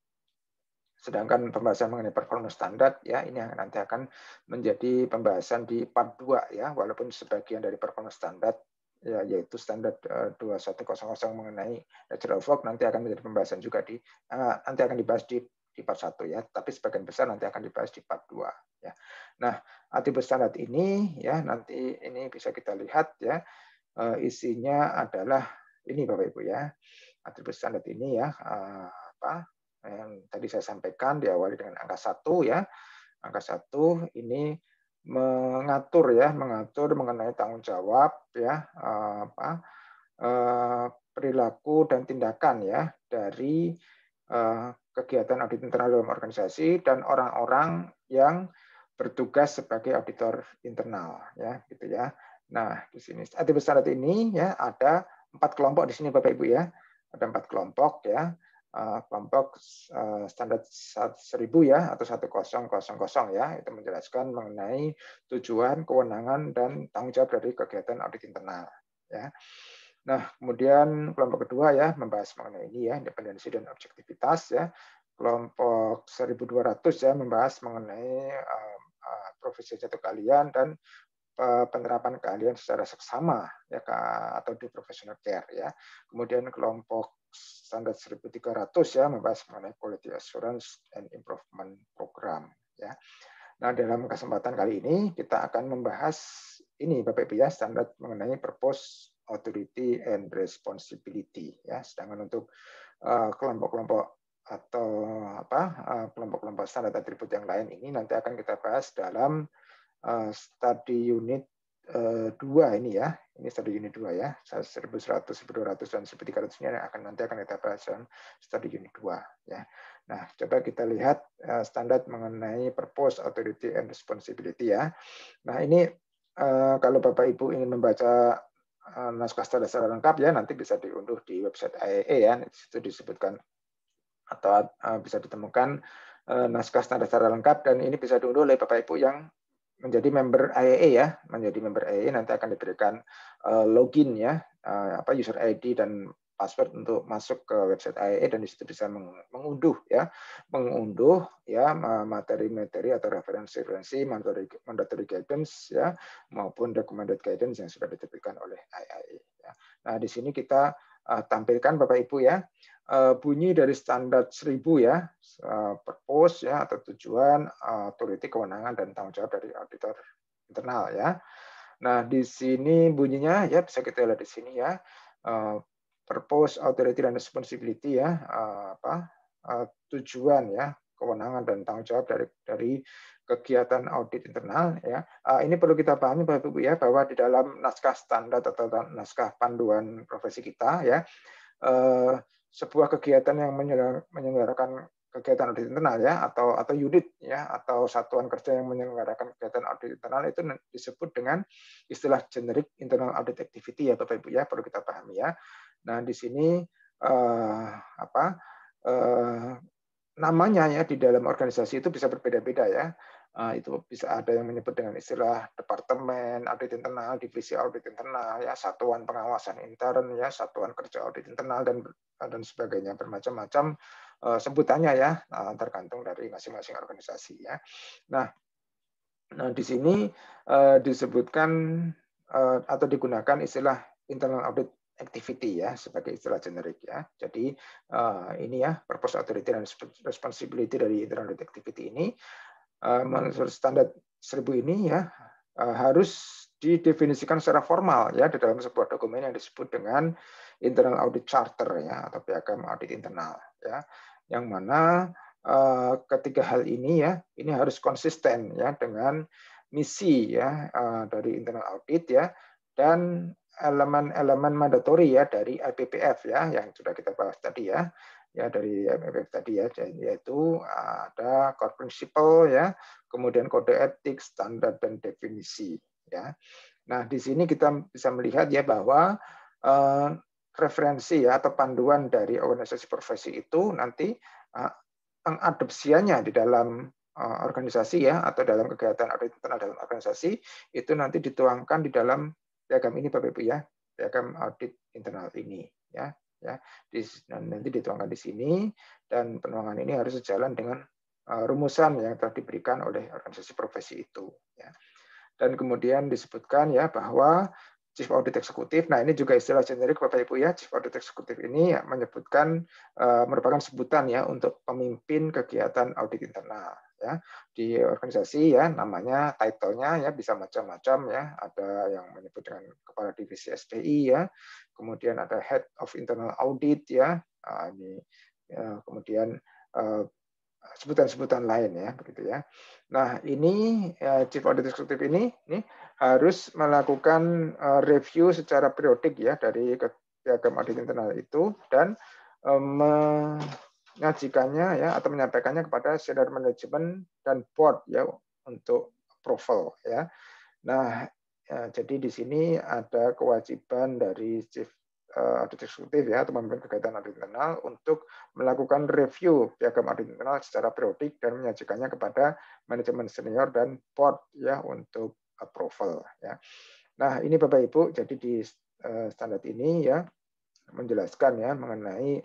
sedangkan pembahasan mengenai performa standar ya ini yang nanti akan menjadi pembahasan di part 2 ya walaupun sebagian dari performa standar ya, yaitu standar uh, eh, 2100 mengenai natural fog nanti akan menjadi pembahasan juga di uh, nanti akan dibahas di di part 1 ya, tapi sebagian besar nanti akan dibahas di part 2 ya. Nah, atribut standar ini ya nanti ini bisa kita lihat ya uh, isinya adalah ini Bapak Ibu ya. Atribut standar ini ya uh, apa yang tadi saya sampaikan diawali dengan angka satu ya. Angka satu ini mengatur ya, mengatur mengenai tanggung jawab ya eh, apa eh, perilaku dan tindakan ya dari eh, kegiatan audit internal dalam organisasi dan orang-orang yang bertugas sebagai auditor internal ya gitu ya. Nah, di sini ada besar ini ya ada empat kelompok di sini Bapak Ibu ya. Ada empat kelompok ya. Eh, kelompok eh, standar 1000 ya atau 1000 ya itu menjelaskan mengenai tujuan, kewenangan dan tanggung jawab dari kegiatan audit internal ya. Nah, kemudian kelompok kedua ya membahas mengenai ini ya independensi dan objektivitas ya. Kelompok 1200 ya membahas mengenai eh, profesi jatuh kalian dan penerapan keahlian secara seksama ya atau di professional care ya. Kemudian kelompok standar 1300 ya membahas mengenai quality assurance and improvement program ya. Nah, dalam kesempatan kali ini kita akan membahas ini Bapak Ibu ya standar mengenai purpose authority and responsibility ya. Sedangkan untuk eh, kelompok-kelompok uh, atau apa eh, kelompok-kelompok standar atribut yang lain ini nanti akan kita bahas dalam eh, study unit Eh, dua ini ya, ini studi unit dua ya, 1100, 1200 dan 1300 ini akan nanti akan kita bahas dalam studi unit dua ya. Nah, coba kita lihat eh, standar mengenai purpose, authority and responsibility ya. Nah, ini eh, kalau Bapak Ibu ingin membaca naskah standar secara lengkap ya nanti bisa diunduh di website IAEA ya, itu disebutkan atau bisa ditemukan naskah standar secara lengkap dan ini bisa diunduh oleh Bapak Ibu yang menjadi member IAE e ya, menjadi member IAE e nanti akan diberikan uh, login ya, uh, apa user ID dan password untuk masuk ke website IAE e dan di situ bisa mengunduh ya, mengunduh ya materi-materi atau referensi-referensi mandatory, mandatory guidance ya maupun recommended guidance yang sudah diterbitkan oleh IAE Ya. Nah di sini kita uh, tampilkan Bapak Ibu ya Eh, bunyi dari standar 1000 ya eh, purpose ya atau tujuan authority eh, kewenangan dan tanggung jawab dari auditor internal ya. Nah, di sini bunyinya ya bisa kita lihat di sini ya. purpose, authority dan responsibility ya apa tujuan ya, kewenangan dan tanggung jawab dari dari kegiatan audit internal ya. ini perlu kita pahami Bapak Ibu ya bahwa di dalam naskah standar atau naskah panduan profesi kita ya eh, sebuah kegiatan yang menyelenggarakan kegiatan audit internal ya atau atau unit ya atau satuan kerja yang menyelenggarakan kegiatan audit internal itu disebut dengan istilah generic internal audit activity ya Bapak Ibu ya perlu kita pahami ya. Nah di sini eh, apa eh, namanya ya di dalam organisasi itu bisa berbeda-beda ya. Ah, itu bisa ada yang menyebut dengan istilah departemen audit internal, divisi audit internal, ya satuan pengawasan intern, ya satuan kerja audit internal dan ah, dan sebagainya bermacam-macam eh, sebutannya ya nah, tergantung dari masing-masing organisasi ya. Nah, nah di sini eh, disebutkan eh, atau digunakan istilah internal audit activity ya sebagai istilah generik ya. Jadi uh, ini ya purpose authority dan responsibility dari internal audit activity ini Eh, menurut standar 1000 ini ya eh, harus didefinisikan secara formal ya di dalam sebuah dokumen yang disebut dengan internal audit charter ya atau piagam audit internal ya yang mana eh, ketiga hal ini ya ini harus konsisten ya dengan misi ya dari internal audit ya dan elemen-elemen mandatori ya dari IPPF ya yang sudah kita bahas tadi ya ya dari MFF tadi ya yaitu ada core principle ya kemudian kode etik standar dan definisi ya nah di sini kita bisa melihat ya bahwa eh, referensi ya atau panduan dari organisasi profesi itu nanti eh, pengadopsiannya di dalam eh, organisasi ya atau dalam kegiatan internal dalam organisasi itu nanti dituangkan di dalam diagram ini Bapak Ibu ya diagram audit internal ini ya ya di, nanti dituangkan di sini dan penuangan ini harus sejalan dengan uh, rumusan yang telah diberikan oleh organisasi profesi itu ya. dan kemudian disebutkan ya bahwa chief audit eksekutif nah ini juga istilah generik bapak ibu ya chief audit eksekutif ini ya, menyebutkan uh, merupakan sebutan ya untuk pemimpin kegiatan audit internal ya di organisasi ya namanya titlenya ya bisa macam-macam ya ada yang menyebut dengan kepala divisi SPI ya kemudian ada head of internal audit ya ah, ini ya, kemudian eh, sebutan-sebutan lain ya begitu ya nah ini eh, chief audit executive ini ini harus melakukan eh, review secara periodik ya dari kegiatan ya, audit internal itu dan menyajikannya ya atau menyampaikannya kepada senior management dan board ya untuk approval ya. Nah, ya, jadi di sini ada kewajiban dari chief eh, audit eksekutif ya atau pemimpin kegiatan audit internal untuk melakukan review piagam audit internal secara periodik dan menyajikannya kepada manajemen senior dan board ya untuk approval ya. Nah, ini Bapak Ibu jadi di eh, standar ini ya menjelaskan ya mengenai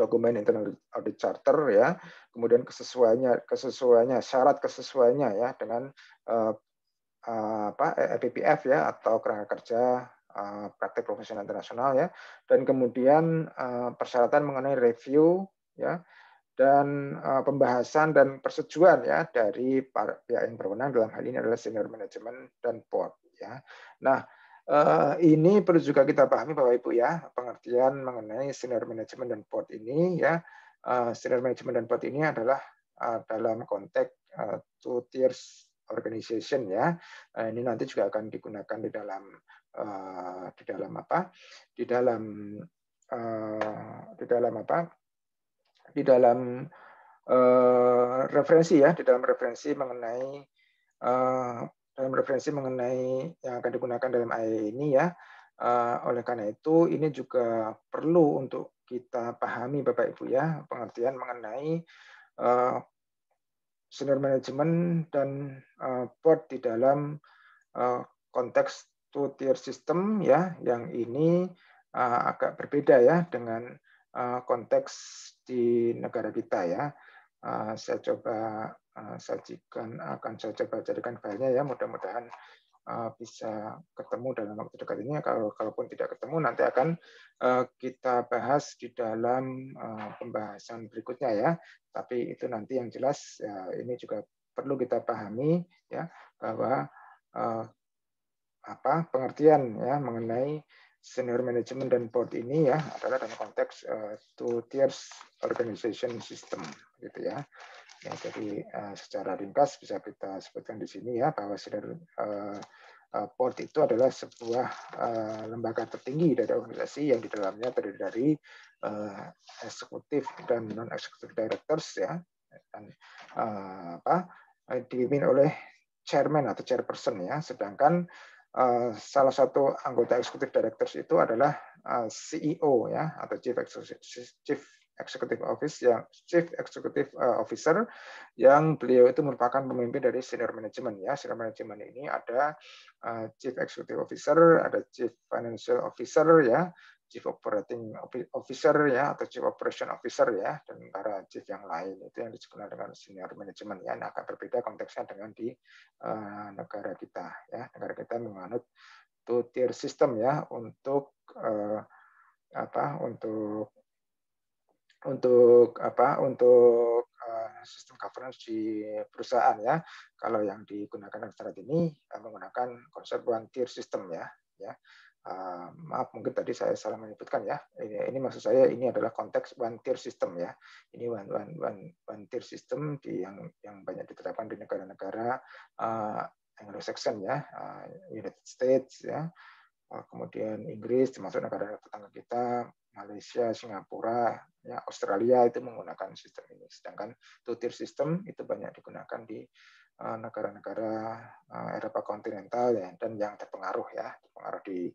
dokumen internal audit uh, charter ya, kemudian kesesuaiannya kesesuaiannya syarat kesesuaiannya ya dengan uh, uh apa EPPF e ya atau kerangka kerja uh, praktek profesional internasional ya, dan kemudian uh, persyaratan mengenai review ya dan uh, pembahasan dan persetujuan ya dari pihak yang berwenang dalam hal ini adalah senior management dan board ya. Nah, Uh, ini perlu juga kita pahami Bapak Ibu ya, pengertian mengenai senior manajemen dan port ini ya. Uh, senior management dan port ini adalah uh, dalam konteks uh, two tiers organization ya. Uh, ini nanti juga akan digunakan di dalam uh, di dalam apa? Di dalam uh, di dalam apa? Di dalam uh, referensi ya, di dalam referensi mengenai uh, dalam referensi mengenai yang akan digunakan dalam AI ini ya. Eh, oleh karena itu, ini juga perlu untuk kita pahami Bapak Ibu ya, pengertian mengenai eh, senior manajemen dan port eh, di dalam konteks two tier system ya yang ini agak berbeda ya dengan konteks di negara kita ya. Ah, saya coba ah, sajikan akan saya coba jadikan filenya ya mudah-mudahan ah, bisa ketemu dalam waktu dekat ini kalau kalaupun tidak ketemu nanti akan eh, kita bahas di dalam eh, pembahasan berikutnya ya tapi itu nanti yang jelas ya, ini juga perlu kita pahami ya bahwa eh, apa pengertian ya mengenai senior management dan board ini ya adalah dalam konteks uh, two tiers organization system gitu ya. ya jadi uh, secara ringkas bisa kita sebutkan di sini ya bahwa senior uh, board itu adalah sebuah uh, lembaga tertinggi dari organisasi yang di dalamnya terdiri dari uh, eksekutif dan non eksekutif directors ya dan uh, apa dipimpin oleh chairman atau chairperson ya sedangkan Eh, salah satu anggota eksekutif directors itu adalah eh, CEO ya atau chief executive, chief executive office yang chief executive eh, officer yang beliau itu merupakan pemimpin dari senior management ya senior management ini ada chief executive officer ada chief financial officer ya chief operating officer ya atau chief operation officer ya dan para chief yang lain itu yang disebut dengan senior management ya nah, agak berbeda konteksnya dengan di uh, negara kita ya negara kita menganut two tier system ya untuk uh, apa untuk untuk apa untuk eh, sistem governance di perusahaan ya kalau yang digunakan saat ini menggunakan konsep one tier system ya ya Ah, maaf mungkin tadi saya salah menyebutkan ya ini, ini maksud saya ini adalah konteks one tier system ya ini one one one, one tier system di yang yang banyak diterapkan di negara-negara uh, Anglo-Saxon ya uh, United States ya uh, kemudian Inggris termasuk negara tetangga kita Malaysia Singapura ya Australia itu menggunakan sistem ini sedangkan two tier system itu banyak digunakan di negara-negara Eropa kontinental ya, dan yang terpengaruh ya terpengaruh di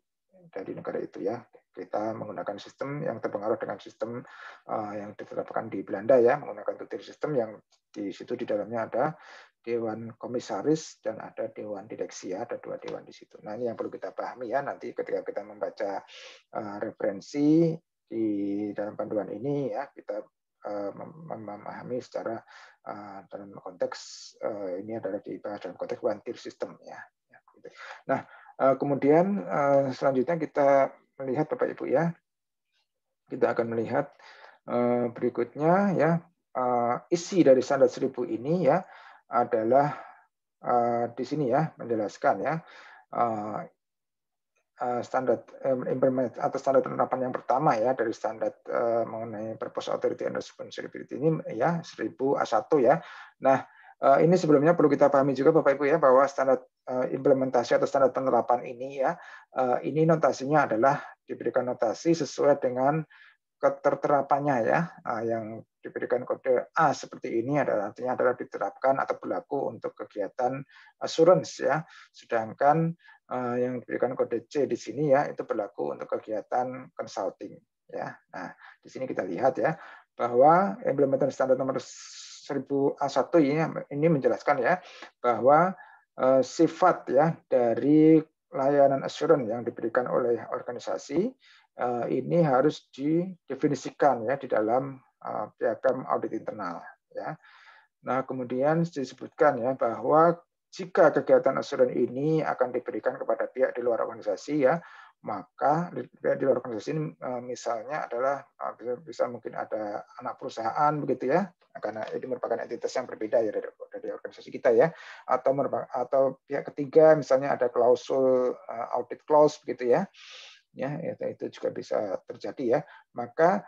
dari negara itu ya. Kita menggunakan sistem yang terpengaruh dengan sistem eh, yang diterapkan di Belanda ya, menggunakan tutir sistem yang di situ di dalamnya ada dewan komisaris dan ada dewan direksi ya, ada dua dewan di situ. Nah ini yang perlu kita pahami ya nanti ketika kita membaca eh, referensi di dalam panduan ini ya kita eh, memahami secara uh, dalam konteks uh, ini adalah dibahas dalam konteks one tier system ya. Nah Eh, kemudian eh, selanjutnya kita melihat Bapak Ibu ya. Kita akan melihat eh, berikutnya ya isi dari standar 1000 ini ya adalah di sini ya menjelaskan ya standar implement atau standar penerapan yang pertama ya dari standar mengenai purpose authority and responsibility ini ya 1000 A1 ya. Nah, ini sebelumnya perlu kita pahami juga Bapak Ibu ya bahwa standar Eh, implementasi atau standar penerapan ini ya eh, ini notasinya adalah diberikan notasi sesuai dengan keterterapannya ya eh, yang diberikan kode A seperti ini adalah artinya adalah diterapkan atau berlaku untuk kegiatan assurance ya sedangkan yang diberikan kode C di sini ya itu berlaku untuk kegiatan consulting ya nah di sini kita lihat ya bahwa implementasi standar nomor 1000A1 ini, ini menjelaskan ya bahwa Eh, sifat ya dari layanan assurance yang diberikan oleh organisasi eh, ini harus didefinisikan ya di dalam eh, piagam audit internal ya. Nah, kemudian disebutkan ya bahwa jika kegiatan asuransi ini akan diberikan kepada pihak di luar organisasi ya, maka di, di luar organisasi ini e, misalnya adalah e, bisa, mungkin ada anak perusahaan begitu ya karena ini merupakan entitas yang berbeda ya dari, dari organisasi kita ya atau atau pihak ketiga misalnya ada klausul e, audit clause begitu ya. ya ya itu juga bisa terjadi ya maka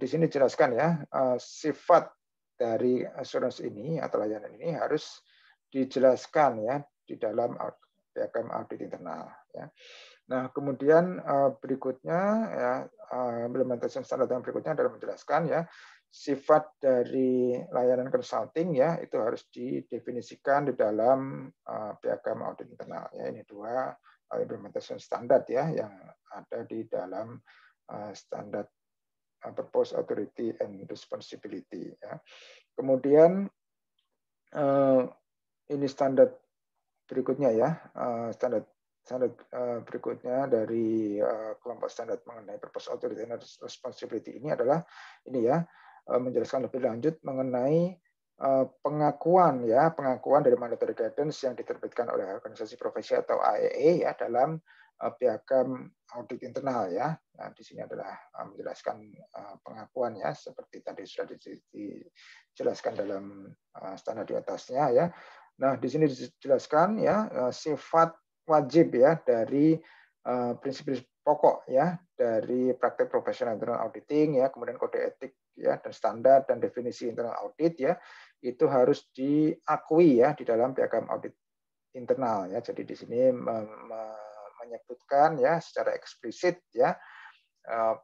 di sini jelaskan ya sifat dari asuransi ini atau layanan ini harus dijelaskan ya di dalam PKM audit internal ya Nah, kemudian eh, berikutnya ya eh, implementation standar yang berikutnya adalah menjelaskan ya sifat dari layanan consulting ya itu harus didefinisikan di dalam eh, piagam audit internal ya ini dua implementation standar ya yang ada di dalam standar purpose authority and responsibility ya. Kemudian ini standar berikutnya ya standar Standar uh, eh, berikutnya dari uh, kelompok standar mengenai purpose authority and responsibility ini adalah ini ya uh, menjelaskan lebih lanjut mengenai uh, pengakuan ya pengakuan dari mandatory guidance yang diterbitkan oleh organisasi profesi atau AEE ya dalam uh, piagam audit internal ya. Nah, di sini adalah uh, menjelaskan uh, pengakuan ya seperti tadi sudah dijelaskan dalam uh, standar di atasnya ya. Nah, di sini dijelaskan ya sifat wajib ya dari eh, prinsip-prinsip uh, pokok ya dari praktek profesional internal auditing ya kemudian kode etik ya dan standar dan definisi internal audit ya itu harus diakui ya di dalam piagam audit internal ya jadi di sini me me menyebutkan ya secara eksplisit ya eh,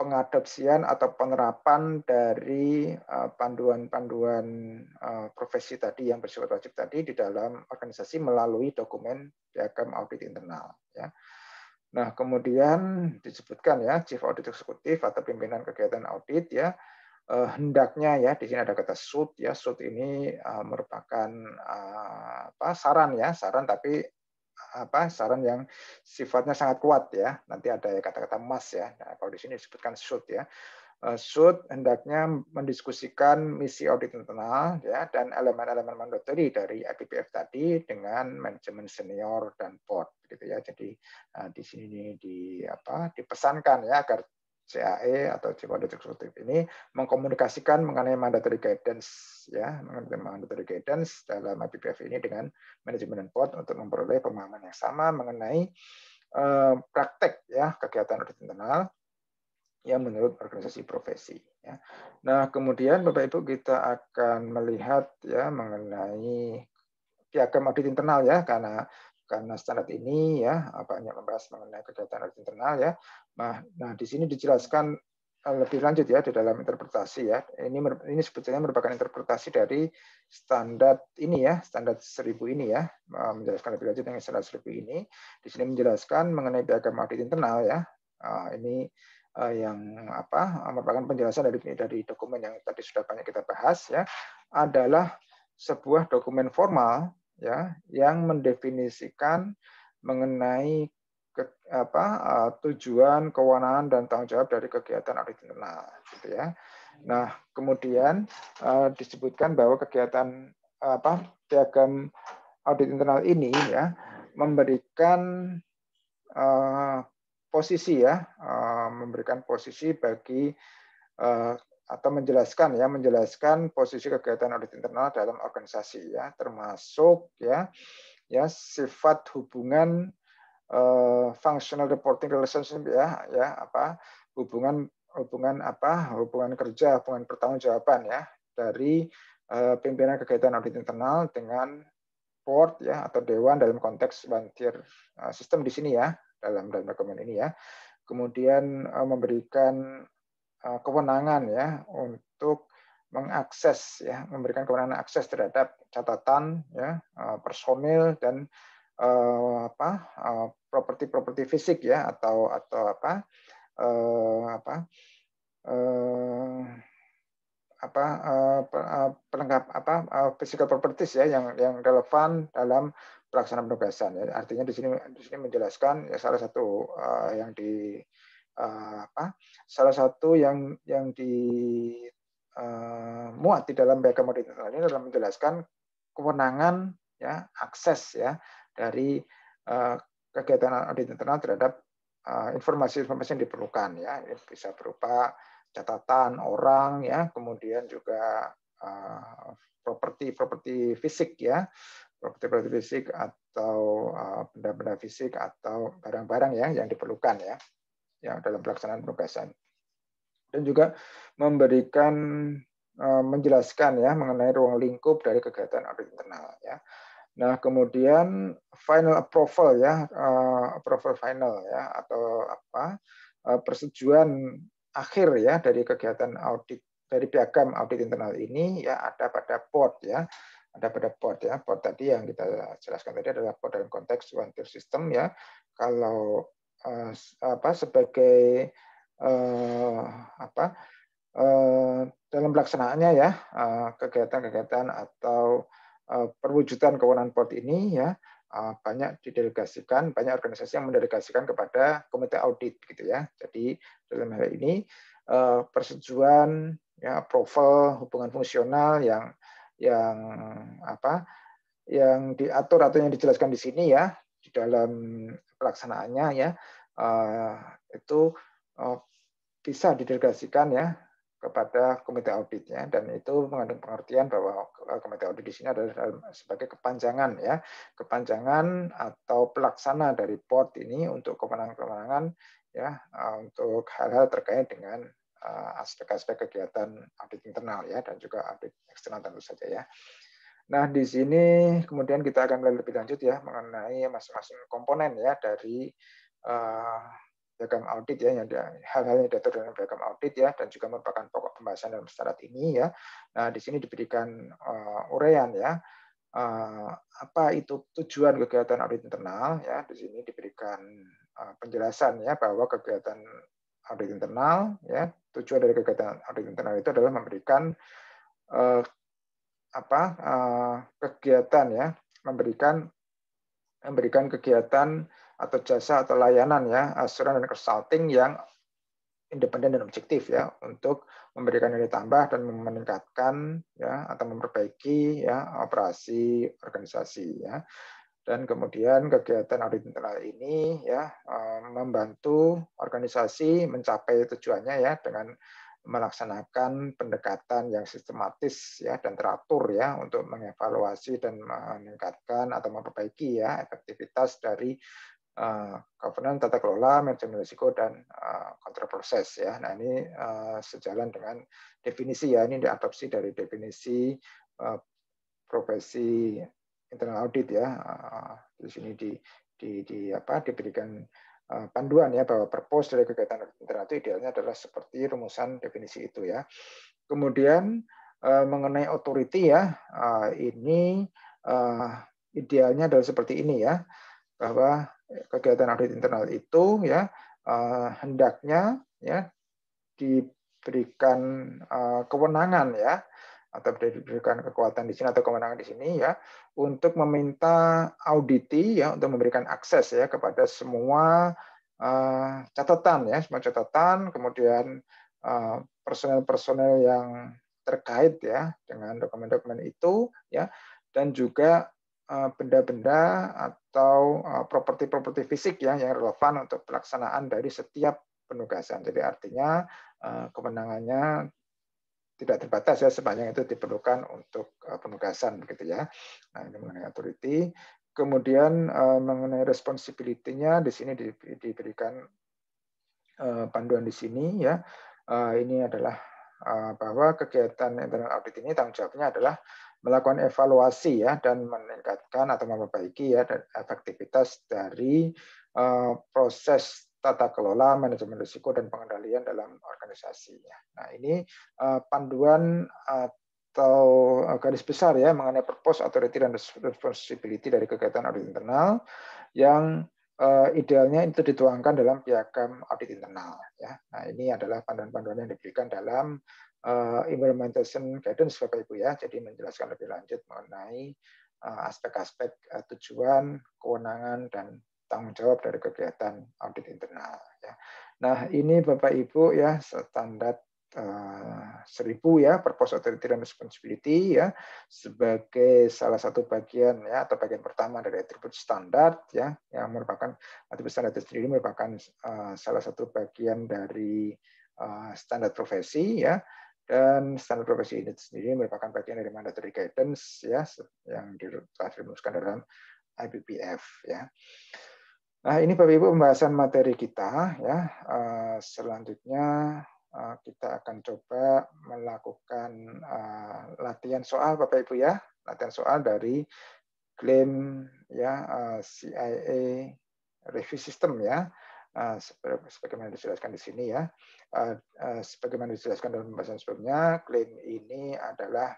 pengadopsian atau penerapan dari eh, panduan-panduan eh, profesi tadi yang bersifat wajib tadi di dalam organisasi melalui dokumen piagam audit internal. Ya. Nah, kemudian disebutkan ya chief audit eksekutif atau pimpinan kegiatan audit ya eh, hendaknya ya di sini ada kata sud ya sud ini merupakan apa saran ya saran tapi apa saran yang sifatnya sangat kuat ya. Nanti ada ya kata-kata emas ya. Nah, kalau di sini disebutkan should ya. Eh, should hendaknya mendiskusikan misi audit internal ya dan elemen-elemen mandatory dari IPPF tadi dengan manajemen senior dan board gitu ya. Jadi eh, di sini di apa dipesankan ya agar CAE atau Audit executive ini mengkomunikasikan mengenai mandatory guidance ya, mengenai mandatory guidance dalam IPPF ini dengan manajemen board untuk memperoleh pemahaman yang sama mengenai eh, praktek ya kegiatan audit internal yang menurut organisasi profesi. Ya. Nah, kemudian Bapak Ibu kita akan melihat ya mengenai piagam audit internal ya karena karena standar ini ya banyak membahas mengenai kegiatan audit internal ya. Nah, nah di sini dijelaskan eh, lebih lanjut ya di dalam interpretasi ya. Ini ini sebetulnya merupakan interpretasi dari standar ini ya, standar seribu ini ya, eh, menjelaskan lebih lanjut dengan standar seribu ini. Di sini menjelaskan mengenai piagam audit internal ya. Eh, ini yang apa merupakan penjelasan dari dari dokumen yang tadi sudah banyak kita bahas ya adalah sebuah dokumen formal ya yang mendefinisikan mengenai ke, apa e, tujuan kewenangan dan tanggung jawab dari kegiatan audit internal gitu ya nah kemudian e, disebutkan bahwa kegiatan uh, apa piagam audit internal ini ya memberikan uh, posisi ya uh, memberikan posisi bagi uh, atau menjelaskan ya menjelaskan posisi kegiatan audit internal dalam organisasi ya termasuk ya ya sifat hubungan uh, functional reporting relationship ya ya apa hubungan hubungan apa hubungan kerja hubungan pertanggungjawaban ya dari uh, pimpinan kegiatan audit internal dengan board ya atau dewan dalam konteks bantir uh, eh, sistem di sini ya dalam dalam dokumen ini ya kemudian uh, memberikan Eh, kewenangan ya untuk mengakses ya memberikan kewenangan akses terhadap catatan ya eh, personil dan eh, apa properti-properti fisik ya atau atau apa apa apa perlengkap apa fisikal physical properties ya yang yang relevan dalam pelaksanaan penugasan ya artinya di sini di sini menjelaskan ya salah satu yang di Eh, apa salah satu yang yang dimuat eh, uh, di dalam piagam ini dalam menjelaskan kewenangan ya akses ya dari uh, kegiatan audit internal terhadap informasi-informasi yang diperlukan ya ini bisa berupa catatan orang ya kemudian juga uh, properti properti fisik ya properti properti fisik atau benda-benda uh, fisik atau barang-barang ya yang diperlukan ya ya dalam pelaksanaan penugasan dan juga memberikan eh, menjelaskan ya mengenai ruang lingkup dari kegiatan audit internal ya. Nah, kemudian final approval ya, eh, approval final ya atau apa? Eh, persetujuan akhir ya dari kegiatan audit dari piagam audit internal ini ya ada pada port ya. Ada pada port ya. port tadi yang kita jelaskan tadi adalah port dalam konteks one tier system ya. Kalau uh, apa sebagai uh, apa uh, dalam pelaksanaannya ya kegiatan-kegiatan uh, atau uh, perwujudan kewenangan port ini ya uh, banyak didelegasikan banyak organisasi yang mendelegasikan kepada komite audit gitu ya jadi dalam hal ini uh, persetujuan ya approval hubungan fungsional yang yang apa yang diatur atau yang dijelaskan di sini ya di dalam pelaksanaannya ya eh, itu eh, bisa didelegasikan ya kepada komite auditnya dan itu mengandung pengertian bahwa eh, komite audit di sini adalah sebagai kepanjangan ya kepanjangan atau pelaksana dari port ini untuk kewenangan-kewenangan ya untuk hal-hal terkait dengan aspek-aspek kegiatan audit internal ya dan juga audit eksternal tentu saja ya Nah, di sini kemudian kita akan melihat lebih lanjut ya mengenai masing-masing komponen ya dari uh, audit ya yang hal-hal yang diatur dalam beragam audit ya dan juga merupakan pokok pembahasan dalam syarat ini ya. Nah, di sini diberikan uh, uraian ya uh, apa itu tujuan kegiatan audit internal ya. Di sini diberikan uh, penjelasan ya bahwa kegiatan audit internal ya tujuan dari kegiatan audit internal itu adalah memberikan apa uh, kegiatan ya memberikan memberikan kegiatan atau jasa atau layanan ya asuransi dan consulting yang independen dan objektif ya untuk memberikan nilai tambah dan meningkatkan ya atau memperbaiki ya operasi organisasi ya dan kemudian kegiatan audit internal ini ya eh, membantu organisasi mencapai tujuannya ya dengan melaksanakan pendekatan yang sistematis ya dan teratur ya untuk mengevaluasi dan meningkatkan atau memperbaiki ya efektivitas dari uh, tata kelola manajemen risiko dan uh, kontrol proses ya nah ini eh, sejalan dengan definisi ya ini diadopsi dari definisi profesi internal audit ya uh, di sini di di, di apa diberikan Eh, panduan ya bahwa purpose dari kegiatan internal itu idealnya adalah seperti rumusan definisi itu ya. Kemudian eh, mengenai authority ya eh, ini idealnya adalah seperti ini ya bahwa kegiatan audit internal itu ya hendaknya ya diberikan kewenangan ya atau diberikan kekuatan di sini atau kemenangan di sini ya untuk meminta auditi ya untuk memberikan akses ya kepada semua uh, catatan ya semua catatan kemudian eh, personel-personel uh, yang terkait ya dengan dokumen-dokumen itu ya dan juga eh, benda-benda uh, atau properti-properti fisik ya yang relevan untuk pelaksanaan dari setiap penugasan. Jadi artinya kemenangannya tidak terbatas ya sepanjang itu diperlukan untuk eh, penugasan gitu ya. Nah, ini mengenai authority. Kemudian eh, mengenai responsibility-nya di sini diberikan eh, panduan di sini ya. Ini adalah bahwa kegiatan internal audit ini tanggung jawabnya adalah melakukan evaluasi ya dan meningkatkan atau memperbaiki ya efektivitas dari proses tata kelola, manajemen risiko, dan pengendalian dalam organisasinya. Nah, ini eh, panduan atau eh, garis besar ya mengenai purpose, authority, dan responsibility dari kegiatan audit internal yang eh, idealnya itu dituangkan dalam piagam audit internal. Ya. Nah, ini adalah panduan-panduan yang diberikan dalam implementation guidance Bapak Ibu ya. Jadi menjelaskan lebih lanjut mengenai aspek-aspek tujuan, kewenangan, dan tanggung jawab dari kegiatan audit internal. Ya. Nah ini Bapak Ibu ya standar uh, seribu ya purpose authoritarian responsibility ya sebagai salah satu bagian ya atau bagian pertama dari atribut standar ya yang merupakan atribut standar itu sendiri merupakan uh, salah satu bagian dari uh, standar profesi ya dan standar profesi ini sendiri merupakan bagian dari mandatory guidance ya yang dirumuskan dalam IPPF ya. Nah, ini Bapak Ibu pembahasan materi kita ya. Eh, selanjutnya eh, kita akan coba melakukan eh, latihan soal Bapak Ibu ya, latihan soal dari klaim ya CIA review system ya. sebagaimana dijelaskan di sini ya. sebagaimana dijelaskan dalam pembahasan sebelumnya, klaim ini adalah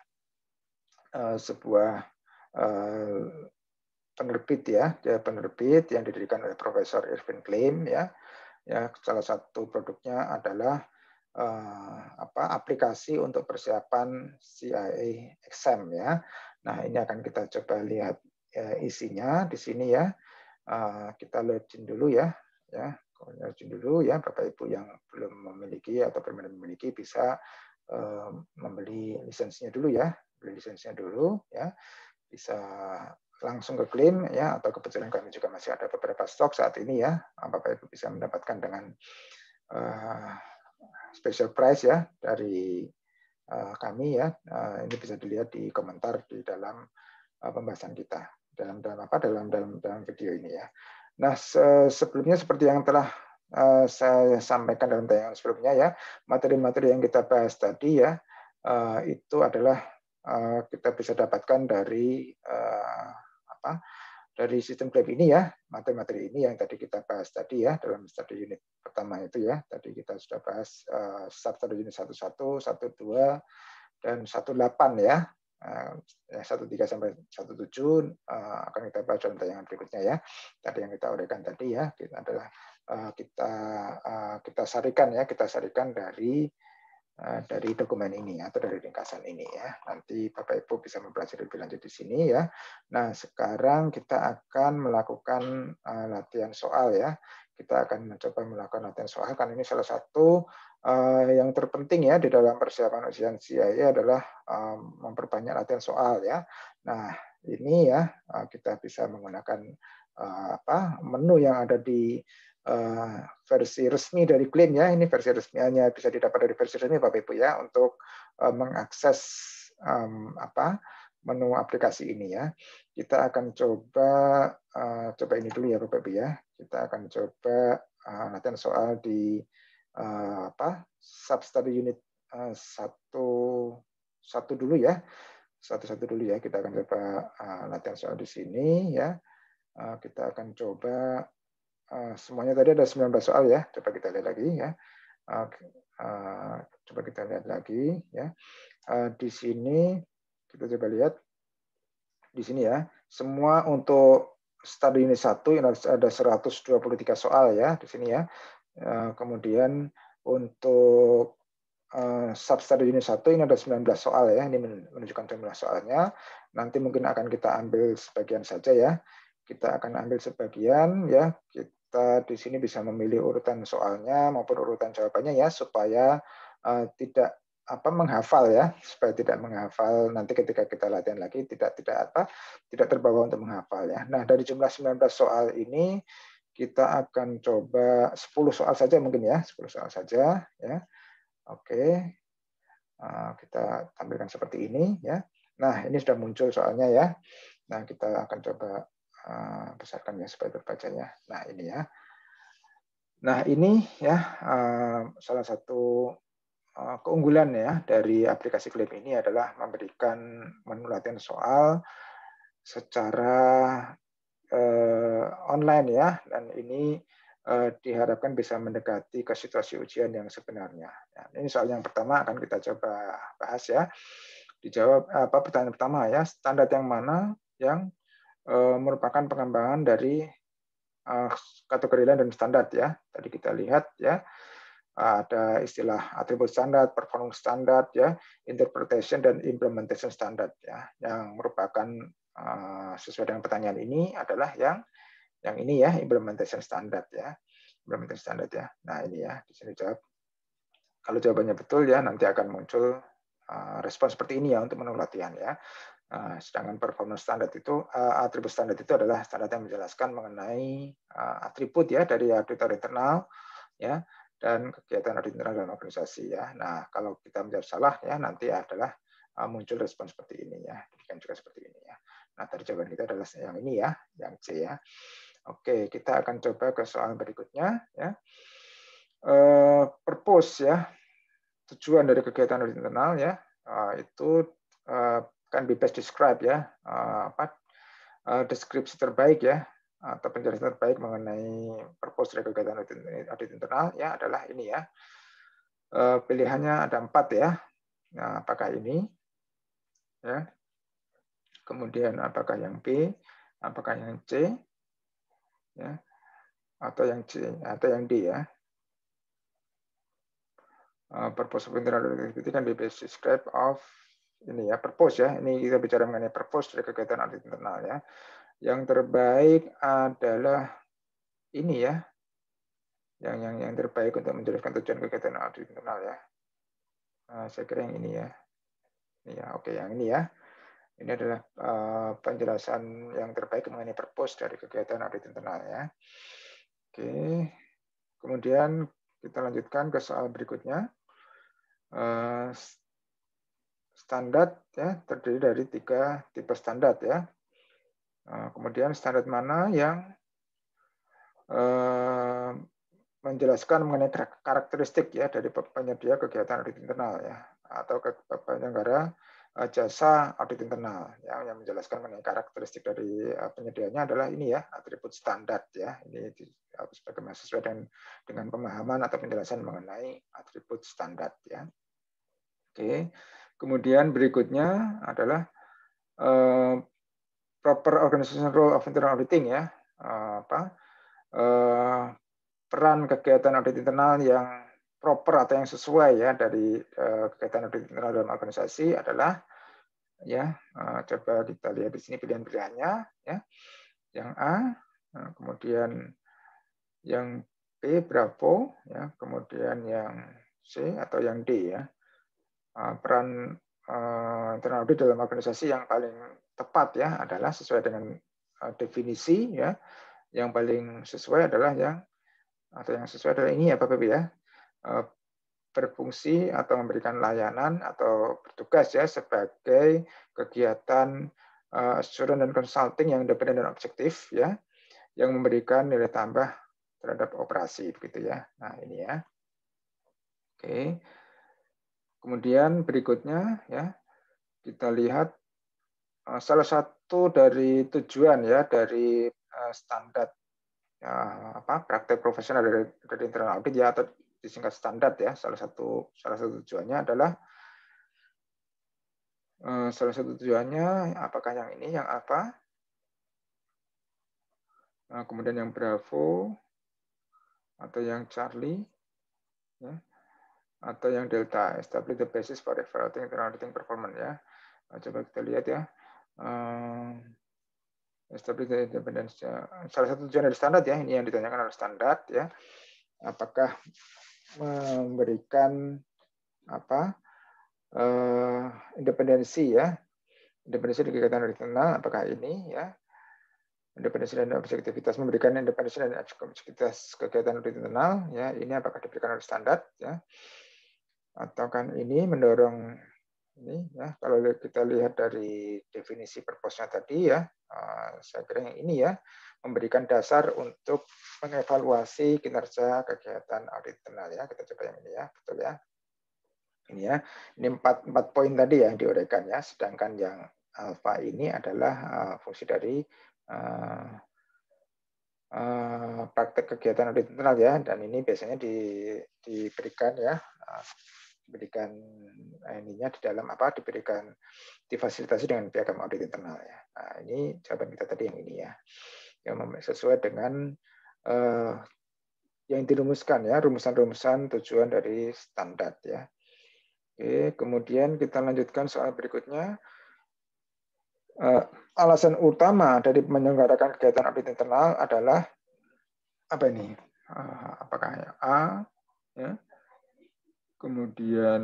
sebuah penerbit ya, penerbit yang didirikan oleh Profesor Irvin Klim ya. Ya, salah satu produknya adalah eh, apa aplikasi untuk persiapan CIA exam ya. Nah, ini akan kita coba lihat ya, isinya di sini ya. Eh, kita login dulu ya, ya. login dulu ya, Bapak Ibu yang belum memiliki atau belum memiliki bisa eh, membeli lisensinya dulu ya, beli lisensinya dulu ya. Bisa langsung ke klaim ya atau kebetulan kami juga masih ada beberapa stok saat ini ya Bapak Ibu bisa mendapatkan dengan uh, special price ya dari uh, kami ya uh, ini bisa dilihat di komentar di dalam uh, pembahasan kita dalam dalam apa dalam dalam dalam video ini ya nah se sebelumnya seperti yang telah uh, saya sampaikan dalam tayangan sebelumnya ya materi-materi yang kita bahas tadi ya uh, itu adalah kita bisa dapatkan dari apa dari sistem klaim ini ya, materi-materi ini yang tadi kita bahas tadi ya dalam satu unit pertama itu ya. Tadi kita sudah bahas eh, satu uh, satu satu satu dua dan satu delapan ya. Eh, ya satu tiga sampai satu tujuh eh, akan kita bahas dalam tayangan berikutnya ya. Tadi yang kita uraikan tadi ya, kita adalah kita kita sarikan ya, kita sarikan dari Eh, dari dokumen ini atau dari ringkasan ini ya. Nanti Bapak Ibu bisa mempelajari lebih lanjut di sini ya. Nah, sekarang kita akan melakukan eh, latihan soal ya. Kita akan mencoba melakukan latihan soal karena ini salah satu eh, yang terpenting ya di dalam persiapan ujian CIA adalah memperbanyak latihan soal ya. Nah, ini ya kita bisa menggunakan apa menu yang ada di Eh, versi resmi dari Clean ya, ini versi resmi hanya bisa didapat dari versi resmi Bapak Ibu ya untuk eh, mengakses um, apa menu aplikasi ini ya. Kita akan coba uh, coba ini dulu ya Bapak Ibu ya. Kita akan coba uh, latihan soal di uh, apa? substudy unit uh, satu satu dulu ya. Satu-satu dulu ya. Kita akan coba uh, latihan soal di sini ya. Uh, kita akan coba Eh, semuanya tadi ada 19 soal ya. Coba kita lihat lagi ya. Eh, coba kita lihat lagi ya. Eh, di sini kita coba lihat di sini ya. Semua untuk studi ini satu ada 123 soal ya di sini ya. kemudian untuk sub study unit satu ini ada 19 soal ya, ini menunjukkan jumlah soalnya. Nanti mungkin akan kita ambil sebagian saja ya kita akan ambil sebagian ya. Kita di sini bisa memilih urutan soalnya maupun urutan jawabannya ya supaya uh, tidak apa menghafal ya supaya tidak menghafal nanti ketika kita latihan lagi tidak tidak apa tidak terbawa untuk menghafal ya. Nah, dari jumlah 19 soal ini kita akan coba 10 soal saja mungkin ya, 10 soal saja ya. Oke. Eh, kita tampilkan seperti ini ya. Nah, ini sudah muncul soalnya ya. Nah, kita akan coba Ah, besarkan ya supaya terbacanya. Nah ini ya. Nah ini ya ah, salah satu ah, keunggulan ya dari aplikasi klaim ini adalah memberikan menu latihan soal secara eh, online ya dan ini eh, diharapkan bisa mendekati ke situasi ujian yang sebenarnya. Nah, ini soal yang pertama akan kita coba bahas ya. Dijawab apa pertanyaan pertama ya standar yang mana yang Eh, merupakan pengembangan dari eh, kategori dan standar ya. Tadi kita lihat ya ada istilah atribut standar, performance standar ya, interpretation dan implementation standar ya. Yang merupakan eh, sesuai dengan pertanyaan ini adalah yang yang ini ya implementation standar ya. Implementation standar ya. Nah, ini ya di sini jawab. Kalau jawabannya betul ya nanti akan muncul respon seperti ini ya untuk menu latihan ya. Ah, sedangkan performance standar itu ah, atribut standar itu adalah standar yang menjelaskan mengenai ah, atribut ya dari auditor internal ya dan kegiatan audit internal dalam organisasi ya. Nah, kalau kita menjawab salah ya nanti adalah muncul respon seperti ini ya, dan juga seperti ini ya. Nah, tadi jawaban kita adalah yang ini ya, yang C ya. Oke, kita akan coba ke soal berikutnya ya. Eh, purpose ya, tujuan dari kegiatan audit internal ya, itu kan bebas describe ya eh, apa eh, deskripsi terbaik ya atau penjelasan terbaik mengenai purpose dari kegiatan audit internal ya adalah ini ya eh, pilihannya ada empat ya nah, apakah ini ya kemudian apakah yang B apakah yang C ya atau yang C atau yang D ya purpose of internal audit activity can be best described of ini ya purpose ya ini kita bicara mengenai purpose dari kegiatan audit internal ya yang terbaik adalah ini ya yang yang yang terbaik untuk menjelaskan tujuan kegiatan audit internal ya nah, saya kira yang ini ya ini ya oke yang ini ya ini adalah uh, penjelasan yang terbaik mengenai purpose dari kegiatan audit internal ya oke kemudian kita lanjutkan ke soal berikutnya uh, standar ya terdiri dari tiga tipe standar ya. Nah, kemudian standar mana yang eh, menjelaskan mengenai karakteristik ya dari penyedia kegiatan audit internal ya atau penyelenggara eh, jasa audit internal ya, yang menjelaskan mengenai karakteristik dari eh, penyedianya adalah ini ya atribut standar ya ini sebagaimana sesuai dengan, dengan pemahaman atau penjelasan mengenai atribut standar ya oke okay. Kemudian berikutnya adalah uh, proper organization role of internal auditing ya. Uh, apa? Uh, peran kegiatan audit internal yang proper atau yang sesuai ya dari uh, kegiatan audit internal dalam organisasi adalah ya uh, coba kita lihat di sini pilihan-pilihannya ya. Yang A, uh, kemudian yang B Bravo ya, kemudian yang C atau yang D ya. Eh, peran internal eh, audit dalam organisasi yang paling tepat ya adalah sesuai dengan eh, definisi ya yang paling sesuai adalah yang atau yang sesuai adalah ini ya Bapak Ibu ya berfungsi atau memberikan layanan atau bertugas ya sebagai kegiatan assurance dan consulting yang independen dan objektif ya yang memberikan nilai tambah terhadap operasi begitu ya. Nah, ini ya. Oke. Kemudian berikutnya ya kita lihat eh, salah satu dari tujuan ya dari eh, standar ya, apa praktek profesional dari, dari internal audit ya atau disingkat standar ya salah satu salah satu tujuannya adalah eh, salah satu tujuannya apakah yang ini yang apa kemudian yang Bravo atau yang Charlie ya atau yang delta establish the basis for evaluating internal auditing performance ya nah, coba kita lihat ya establish the independence salah satu tujuan dari standar ya ini yang ditanyakan oleh standar ya apakah memberikan apa eh, independensi ya independensi dari kegiatan internal apakah ini ya independensi dan objektivitas memberikan independensi dan objektivitas kegiatan internal ya ini apakah diberikan oleh standar ya atau kan ini mendorong ini ya kalau kita lihat dari definisi purpose-nya tadi ya eh, saya kira yang ini ya memberikan dasar untuk mengevaluasi kinerja kegiatan audit internal ya kita coba yang ini ya betul ya ini ya ini empat empat poin tadi yang diuraikan ya sedangkan yang alpha ini adalah eh, fungsi dari uh, uh, praktek kegiatan audit internal ya dan ini biasanya di, diberikan ya diberikan eh, ininya di dalam apa diberikan difasilitasi dengan piagam audit internal ya. Nah, ini jawaban kita tadi yang ini ya. Yang sesuai dengan eh, yang dirumuskan ya, rumusan-rumusan tujuan dari standar ya. Oke, kemudian kita lanjutkan soal berikutnya. Eh, alasan utama dari menyelenggarakan kegiatan audit internal adalah apa ini? Ah, apakah A ya? kemudian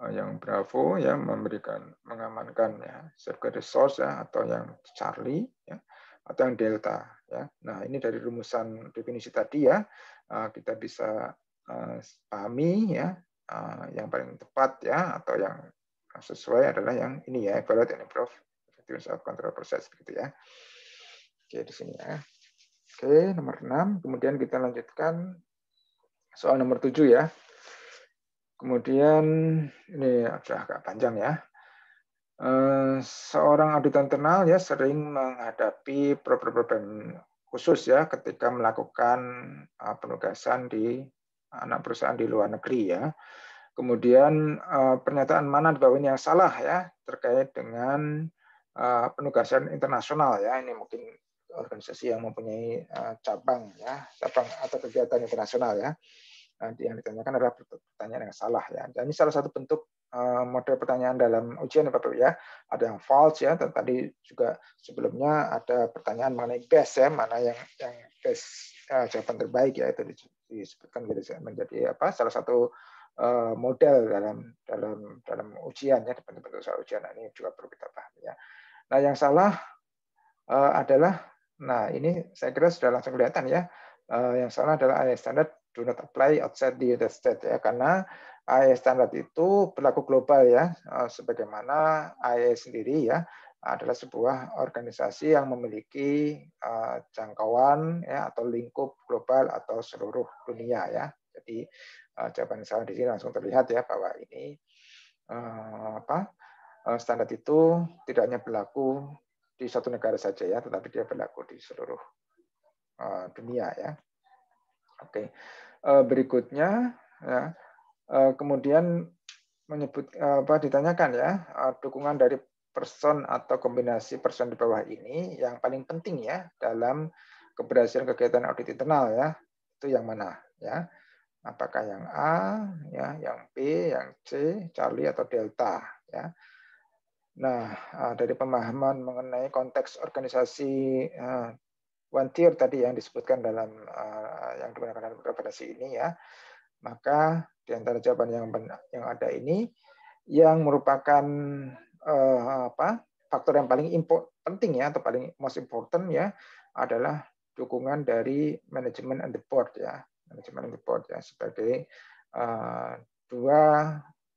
eh, yang Bravo ya memberikan mengamankan ya safe resource ya atau yang Charlie ya atau yang Delta ya. Nah, ini dari rumusan definisi tadi ya eh, kita bisa uh, pahami ya yang paling tepat ya atau yang sesuai adalah yang ini ya evaluate and improve effectiveness of control process begitu ya. Oke, di sini ya. Oke, nomor 6. Kemudian kita lanjutkan soal nomor 7 ya. Kemudian ini sudah agak panjang ya. Eh, seorang auditor internal ya sering menghadapi problem-problem khusus ya ketika melakukan eh, penugasan di anak perusahaan di luar negeri ya. Kemudian eh, pernyataan mana di bawah ini yang salah ya terkait dengan penugasan internasional ya. Ini mungkin organisasi yang mempunyai cabang ya, cabang atau kegiatan internasional ya nanti yang ditanyakan adalah pertanyaan yang salah ya. Dan ini salah satu bentuk eh, model pertanyaan dalam ujian Bapak ya, ya. Ada yang false ya, dan tadi juga sebelumnya ada pertanyaan mengenai best ya, mana yang yang best eh, jawaban terbaik ya itu disebutkan gitu menjadi apa salah satu eh, model dalam dalam dalam ujian ya bentuk-bentuk soal ujian nah, ini juga perlu kita pahami ya. Nah yang salah adalah nah ini saya kira sudah langsung kelihatan ya uh, yang salah adalah standar do not apply outside the United States ya karena IAS e standar itu berlaku global ya e, sebagaimana IAS e sendiri ya adalah sebuah organisasi yang memiliki jangkauan ya atau lingkup global atau seluruh dunia ya. Jadi uh, jawaban saya di sini langsung terlihat ya bahwa ini apa standar itu tidak hanya berlaku di satu negara saja ya, tetapi dia berlaku di seluruh dunia ya. Oke. Okay. Eh, berikutnya, ya, eh, kemudian menyebut eh, apa ditanyakan ya dukungan dari person atau kombinasi person di bawah ini yang paling penting ya dalam keberhasilan kegiatan audit internal ya itu yang mana ya apakah yang A ya yang B yang C Charlie atau Delta ya Nah, dari pemahaman mengenai konteks organisasi one tier tadi yang disebutkan dalam uh, yang digunakan dalam referensi ini ya, maka di antara jawaban yang yang ada ini yang merupakan uh, apa faktor yang paling import, penting ya atau paling most important ya adalah dukungan dari manajemen and the board ya manajemen and the board ya sebagai uh, dua